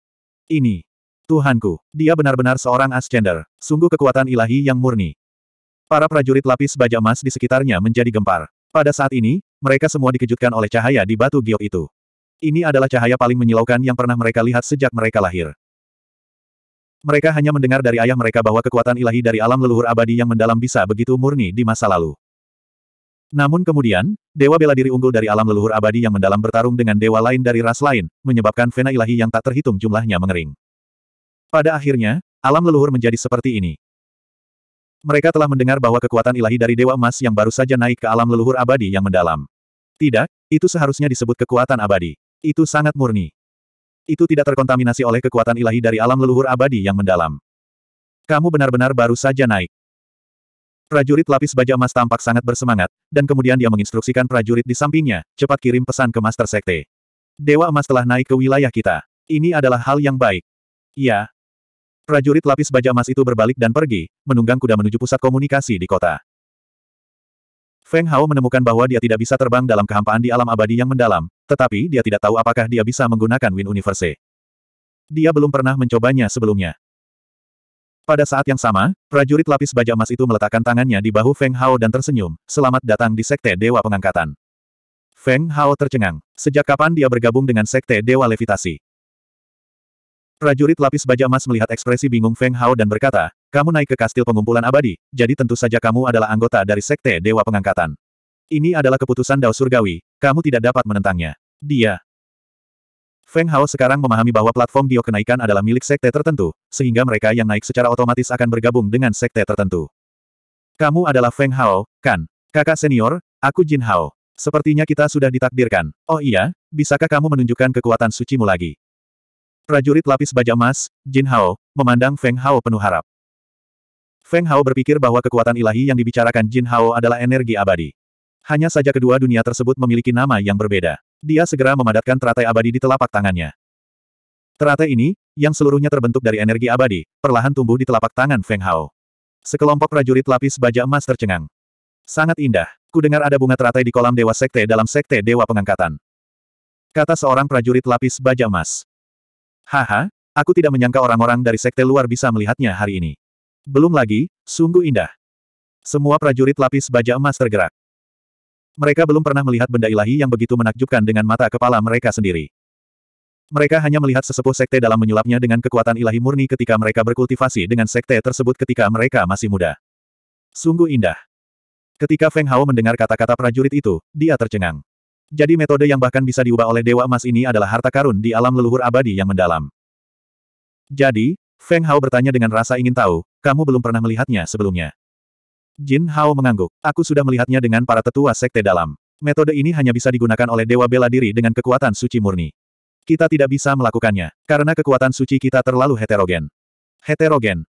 Ini. Tuhanku, dia benar-benar seorang Ascender, sungguh kekuatan ilahi yang murni. Para prajurit lapis baja emas di sekitarnya menjadi gempar. Pada saat ini, mereka semua dikejutkan oleh cahaya di batu giok itu. Ini adalah cahaya paling menyilaukan yang pernah mereka lihat sejak mereka lahir. Mereka hanya mendengar dari ayah mereka bahwa kekuatan ilahi dari alam leluhur abadi yang mendalam bisa begitu murni di masa lalu. Namun kemudian, dewa bela diri unggul dari alam leluhur abadi yang mendalam bertarung dengan dewa lain dari ras lain, menyebabkan vena ilahi yang tak terhitung jumlahnya mengering. Pada akhirnya, alam leluhur menjadi seperti ini. Mereka telah mendengar bahwa kekuatan ilahi dari Dewa Emas yang baru saja naik ke alam leluhur abadi yang mendalam. Tidak, itu seharusnya disebut kekuatan abadi. Itu sangat murni. Itu tidak terkontaminasi oleh kekuatan ilahi dari alam leluhur abadi yang mendalam. Kamu benar-benar baru saja naik. Prajurit lapis baja emas tampak sangat bersemangat, dan kemudian dia menginstruksikan prajurit di sampingnya, cepat kirim pesan ke Master Sekte. Dewa emas telah naik ke wilayah kita. Ini adalah hal yang baik. Ya, Prajurit lapis baja emas itu berbalik dan pergi, menunggang kuda menuju pusat komunikasi di kota. Feng Hao menemukan bahwa dia tidak bisa terbang dalam kehampaan di alam abadi yang mendalam, tetapi dia tidak tahu apakah dia bisa menggunakan Win Universe. Dia belum pernah mencobanya sebelumnya. Pada saat yang sama, prajurit lapis baja emas itu meletakkan tangannya di bahu Feng Hao dan tersenyum, selamat datang di Sekte Dewa Pengangkatan. Feng Hao tercengang. Sejak kapan dia bergabung dengan Sekte Dewa Levitasi? Prajurit lapis baja emas melihat ekspresi bingung Feng Hao dan berkata, kamu naik ke kastil pengumpulan abadi, jadi tentu saja kamu adalah anggota dari Sekte Dewa Pengangkatan. Ini adalah keputusan Dao Surgawi, kamu tidak dapat menentangnya. Dia. Feng Hao sekarang memahami bahwa platform Dio kenaikan adalah milik Sekte tertentu, sehingga mereka yang naik secara otomatis akan bergabung dengan Sekte tertentu. Kamu adalah Feng Hao, kan? Kakak senior, aku Jin Hao. Sepertinya kita sudah ditakdirkan. Oh iya, bisakah kamu menunjukkan kekuatan sucimu lagi? Prajurit lapis baja emas, Jin Hao, memandang Feng Hao penuh harap. Feng Hao berpikir bahwa kekuatan ilahi yang dibicarakan Jin Hao adalah energi abadi. Hanya saja kedua dunia tersebut memiliki nama yang berbeda. Dia segera memadatkan teratai abadi di telapak tangannya. Teratai ini, yang seluruhnya terbentuk dari energi abadi, perlahan tumbuh di telapak tangan Feng Hao. Sekelompok prajurit lapis baja emas tercengang. Sangat indah. Ku dengar ada bunga teratai di kolam dewa sekte dalam sekte dewa pengangkatan. Kata seorang prajurit lapis baja emas. Haha, aku tidak menyangka orang-orang dari sekte luar bisa melihatnya hari ini. Belum lagi, sungguh indah. Semua prajurit lapis baja emas tergerak. Mereka belum pernah melihat benda ilahi yang begitu menakjubkan dengan mata kepala mereka sendiri. Mereka hanya melihat sesepuh sekte dalam menyulapnya dengan kekuatan ilahi murni ketika mereka berkultivasi dengan sekte tersebut ketika mereka masih muda. Sungguh indah. Ketika Feng Hao mendengar kata-kata prajurit itu, dia tercengang. Jadi metode yang bahkan bisa diubah oleh Dewa Emas ini adalah harta karun di alam leluhur abadi yang mendalam. Jadi, Feng Hao bertanya dengan rasa ingin tahu, kamu belum pernah melihatnya sebelumnya. Jin Hao mengangguk, aku sudah melihatnya dengan para tetua sekte dalam. Metode ini hanya bisa digunakan oleh Dewa Bela Diri dengan kekuatan suci murni. Kita tidak bisa melakukannya, karena kekuatan suci kita terlalu heterogen. Heterogen.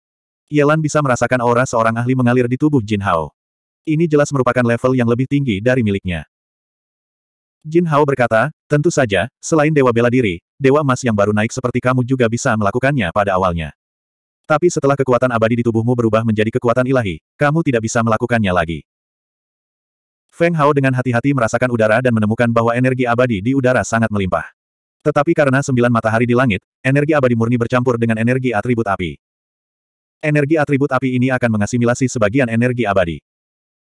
Yelan bisa merasakan aura seorang ahli mengalir di tubuh Jin Hao. Ini jelas merupakan level yang lebih tinggi dari miliknya. Jin Hao berkata, tentu saja, selain Dewa Bela Diri, Dewa emas yang baru naik seperti kamu juga bisa melakukannya pada awalnya. Tapi setelah kekuatan abadi di tubuhmu berubah menjadi kekuatan ilahi, kamu tidak bisa melakukannya lagi. Feng Hao dengan hati-hati merasakan udara dan menemukan bahwa energi abadi di udara sangat melimpah. Tetapi karena sembilan matahari di langit, energi abadi murni bercampur dengan energi atribut api. Energi atribut api ini akan mengasimilasi sebagian energi abadi.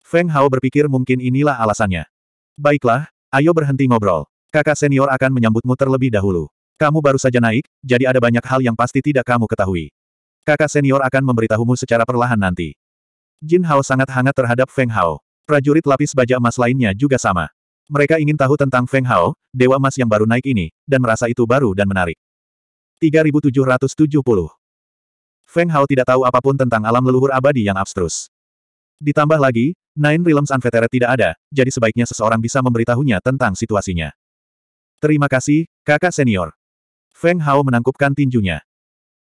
Feng Hao berpikir mungkin inilah alasannya. Baiklah, Ayo berhenti ngobrol. Kakak senior akan menyambutmu terlebih dahulu. Kamu baru saja naik, jadi ada banyak hal yang pasti tidak kamu ketahui. Kakak senior akan memberitahumu secara perlahan nanti. Jin Hao sangat hangat terhadap Feng Hao. Prajurit lapis baja emas lainnya juga sama. Mereka ingin tahu tentang Feng Hao, dewa emas yang baru naik ini, dan merasa itu baru dan menarik. 3770 Feng Hao tidak tahu apapun tentang alam leluhur abadi yang abstrus. Ditambah lagi, Nine Realms Unveteran tidak ada, jadi sebaiknya seseorang bisa memberitahunya tentang situasinya. Terima kasih, kakak senior. Feng Hao menangkupkan tinjunya.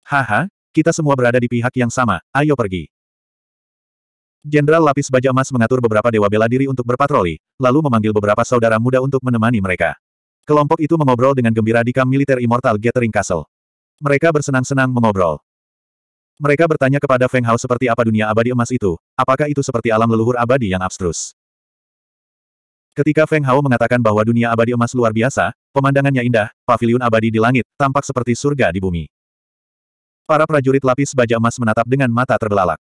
Haha, kita semua berada di pihak yang sama, ayo pergi. Jenderal Lapis Baja Emas mengatur beberapa dewa bela diri untuk berpatroli, lalu memanggil beberapa saudara muda untuk menemani mereka. Kelompok itu mengobrol dengan gembira di kam militer Immortal Gathering Castle. Mereka bersenang-senang mengobrol. Mereka bertanya kepada Feng Hao seperti apa dunia abadi emas itu, apakah itu seperti alam leluhur abadi yang abstrus. Ketika Feng Hao mengatakan bahwa dunia abadi emas luar biasa, pemandangannya indah, paviliun abadi di langit, tampak seperti surga di bumi. Para prajurit lapis baja emas menatap dengan mata terbelalak.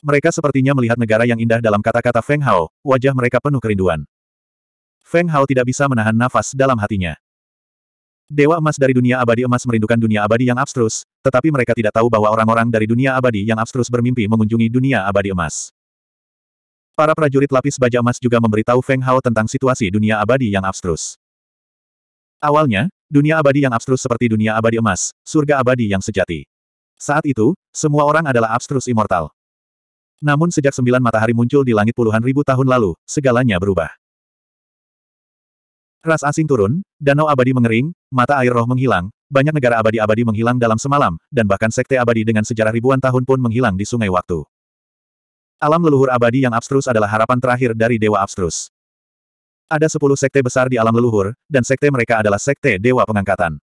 Mereka sepertinya melihat negara yang indah dalam kata-kata Feng Hao, wajah mereka penuh kerinduan. Feng Hao tidak bisa menahan nafas dalam hatinya. Dewa emas dari dunia abadi emas merindukan dunia abadi yang abstrus, tetapi mereka tidak tahu bahwa orang-orang dari dunia abadi yang abstrus bermimpi mengunjungi dunia abadi emas. Para prajurit lapis baja emas juga memberitahu Feng Hao tentang situasi dunia abadi yang abstrus. Awalnya, dunia abadi yang abstrus seperti dunia abadi emas, surga abadi yang sejati. Saat itu, semua orang adalah abstrus immortal. Namun sejak sembilan matahari muncul di langit puluhan ribu tahun lalu, segalanya berubah. Ras asing turun, danau abadi mengering, mata air roh menghilang, banyak negara abadi-abadi menghilang dalam semalam, dan bahkan sekte abadi dengan sejarah ribuan tahun pun menghilang di sungai waktu. Alam leluhur abadi yang abstrus adalah harapan terakhir dari Dewa Abstrus. Ada sepuluh sekte besar di alam leluhur, dan sekte mereka adalah sekte Dewa Pengangkatan.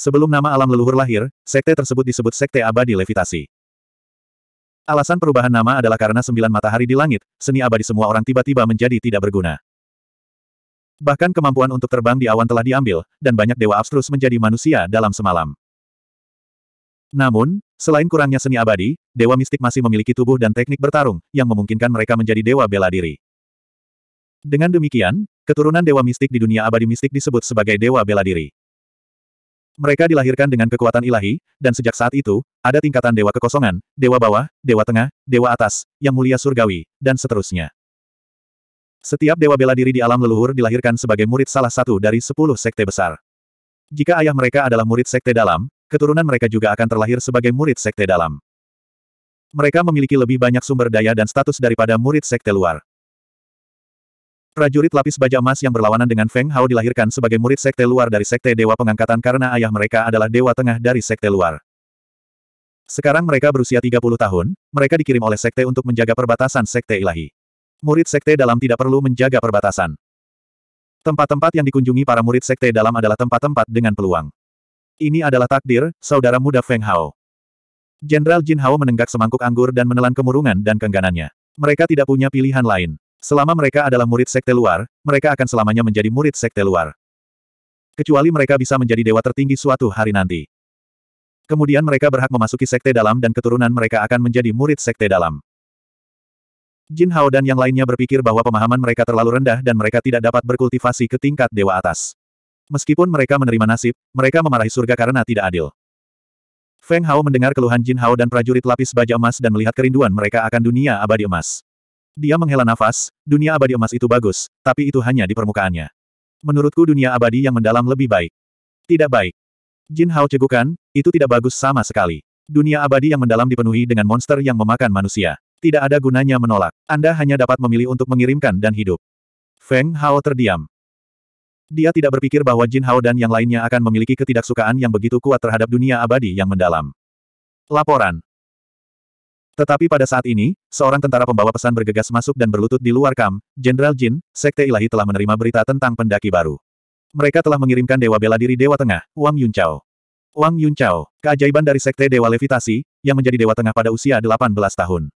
Sebelum nama alam leluhur lahir, sekte tersebut disebut sekte abadi levitasi. Alasan perubahan nama adalah karena sembilan matahari di langit, seni abadi semua orang tiba-tiba menjadi tidak berguna. Bahkan kemampuan untuk terbang di awan telah diambil, dan banyak dewa abstrus menjadi manusia dalam semalam. Namun, selain kurangnya seni abadi, dewa mistik masih memiliki tubuh dan teknik bertarung, yang memungkinkan mereka menjadi dewa bela diri. Dengan demikian, keturunan dewa mistik di dunia abadi mistik disebut sebagai dewa bela diri. Mereka dilahirkan dengan kekuatan ilahi, dan sejak saat itu, ada tingkatan dewa kekosongan, dewa bawah, dewa tengah, dewa atas, yang mulia surgawi, dan seterusnya. Setiap dewa bela diri di alam leluhur dilahirkan sebagai murid salah satu dari sepuluh sekte besar. Jika ayah mereka adalah murid sekte dalam, keturunan mereka juga akan terlahir sebagai murid sekte dalam. Mereka memiliki lebih banyak sumber daya dan status daripada murid sekte luar. Prajurit lapis baja emas yang berlawanan dengan Feng Hao dilahirkan sebagai murid sekte luar dari sekte dewa pengangkatan karena ayah mereka adalah dewa tengah dari sekte luar. Sekarang mereka berusia 30 tahun, mereka dikirim oleh sekte untuk menjaga perbatasan sekte ilahi. Murid sekte dalam tidak perlu menjaga perbatasan. Tempat-tempat yang dikunjungi para murid sekte dalam adalah tempat-tempat dengan peluang. Ini adalah takdir, saudara muda Feng Hao. Jenderal Jin Hao menenggak semangkuk anggur dan menelan kemurungan dan kengganannya. Mereka tidak punya pilihan lain. Selama mereka adalah murid sekte luar, mereka akan selamanya menjadi murid sekte luar. Kecuali mereka bisa menjadi dewa tertinggi suatu hari nanti. Kemudian mereka berhak memasuki sekte dalam dan keturunan mereka akan menjadi murid sekte dalam. Jin Hao dan yang lainnya berpikir bahwa pemahaman mereka terlalu rendah dan mereka tidak dapat berkultivasi ke tingkat dewa atas. Meskipun mereka menerima nasib, mereka memarahi surga karena tidak adil. Feng Hao mendengar keluhan Jin Hao dan prajurit lapis baja emas dan melihat kerinduan mereka akan dunia abadi emas. Dia menghela nafas, dunia abadi emas itu bagus, tapi itu hanya di permukaannya. Menurutku dunia abadi yang mendalam lebih baik. Tidak baik. Jin Hao cegukan, itu tidak bagus sama sekali. Dunia abadi yang mendalam dipenuhi dengan monster yang memakan manusia. Tidak ada gunanya menolak. Anda hanya dapat memilih untuk mengirimkan dan hidup. Feng Hao terdiam. Dia tidak berpikir bahwa Jin Hao dan yang lainnya akan memiliki ketidaksukaan yang begitu kuat terhadap dunia abadi yang mendalam. Laporan. Tetapi pada saat ini, seorang tentara pembawa pesan bergegas masuk dan berlutut di luar kam, Jenderal Jin, Sekte Ilahi telah menerima berita tentang pendaki baru. Mereka telah mengirimkan Dewa Bela Diri Dewa Tengah, Wang Yunchao. Wang Yunchao, keajaiban dari Sekte Dewa Levitasi, yang menjadi Dewa Tengah pada usia 18 tahun.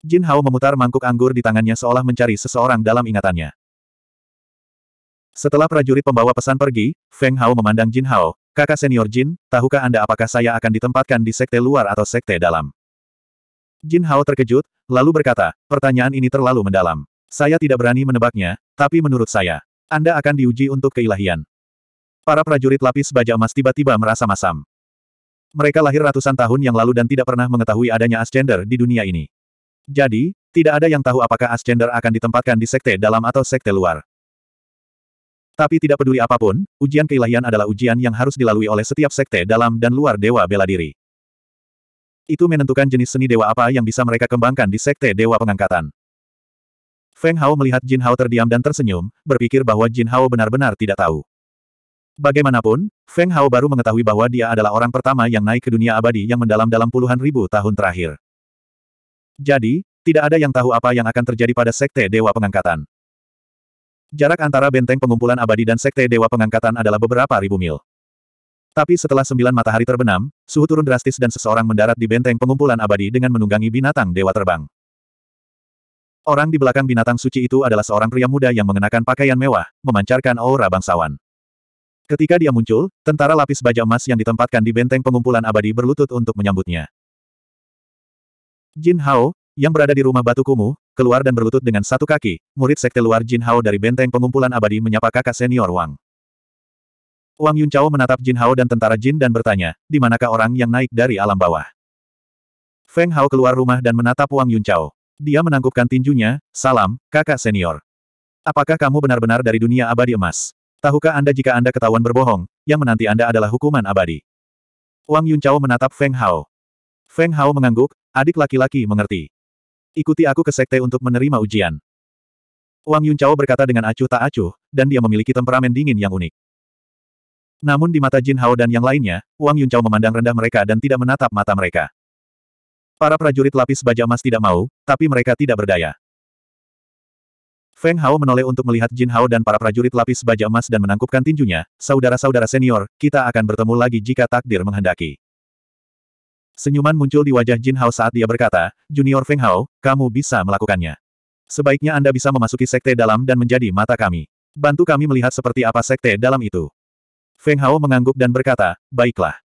Jin Hao memutar mangkuk anggur di tangannya seolah mencari seseorang dalam ingatannya. Setelah prajurit pembawa pesan pergi, Feng Hao memandang Jin Hao, kakak senior Jin, tahukah Anda apakah saya akan ditempatkan di sekte luar atau sekte dalam? Jin Hao terkejut, lalu berkata, pertanyaan ini terlalu mendalam. Saya tidak berani menebaknya, tapi menurut saya, Anda akan diuji untuk keilahian. Para prajurit lapis baja emas tiba-tiba merasa masam. Mereka lahir ratusan tahun yang lalu dan tidak pernah mengetahui adanya asgender di dunia ini. Jadi, tidak ada yang tahu apakah Ascender akan ditempatkan di sekte dalam atau sekte luar. Tapi tidak peduli apapun, ujian keilahian adalah ujian yang harus dilalui oleh setiap sekte dalam dan luar dewa bela diri. Itu menentukan jenis seni dewa apa yang bisa mereka kembangkan di sekte dewa pengangkatan. Feng Hao melihat Jin Hao terdiam dan tersenyum, berpikir bahwa Jin Hao benar-benar tidak tahu. Bagaimanapun, Feng Hao baru mengetahui bahwa dia adalah orang pertama yang naik ke dunia abadi yang mendalam dalam puluhan ribu tahun terakhir. Jadi, tidak ada yang tahu apa yang akan terjadi pada Sekte Dewa Pengangkatan. Jarak antara benteng pengumpulan abadi dan Sekte Dewa Pengangkatan adalah beberapa ribu mil. Tapi setelah sembilan matahari terbenam, suhu turun drastis dan seseorang mendarat di benteng pengumpulan abadi dengan menunggangi binatang dewa terbang. Orang di belakang binatang suci itu adalah seorang pria muda yang mengenakan pakaian mewah, memancarkan aura bangsawan. Ketika dia muncul, tentara lapis baja emas yang ditempatkan di benteng pengumpulan abadi berlutut untuk menyambutnya. Jin Hao, yang berada di rumah batu kumuh, keluar dan berlutut dengan satu kaki, murid sekte luar Jin Hao dari benteng pengumpulan abadi menyapa kakak senior Wang. Wang Yunchao menatap Jin Hao dan tentara Jin dan bertanya, di manakah orang yang naik dari alam bawah? Feng Hao keluar rumah dan menatap Wang Yunchao. Dia menangkupkan tinjunya, salam, kakak senior. Apakah kamu benar-benar dari dunia abadi emas? Tahukah Anda jika Anda ketahuan berbohong, yang menanti Anda adalah hukuman abadi? Wang Yunchao menatap Feng Hao. Feng Hao mengangguk, Adik laki-laki mengerti. Ikuti aku ke sekte untuk menerima ujian. Wang Yuncao berkata dengan acuh tak acuh, dan dia memiliki temperamen dingin yang unik. Namun di mata Jin Hao dan yang lainnya, Wang Yuncao memandang rendah mereka dan tidak menatap mata mereka. Para prajurit lapis baja emas tidak mau, tapi mereka tidak berdaya. Feng Hao menoleh untuk melihat Jin Hao dan para prajurit lapis baja emas dan menangkupkan tinjunya, saudara-saudara senior, kita akan bertemu lagi jika takdir menghendaki. Senyuman muncul di wajah Jin Hao saat dia berkata, Junior Feng Hao, kamu bisa melakukannya. Sebaiknya Anda bisa memasuki sekte dalam dan menjadi mata kami. Bantu kami melihat seperti apa sekte dalam itu. Feng Hao mengangguk dan berkata, baiklah.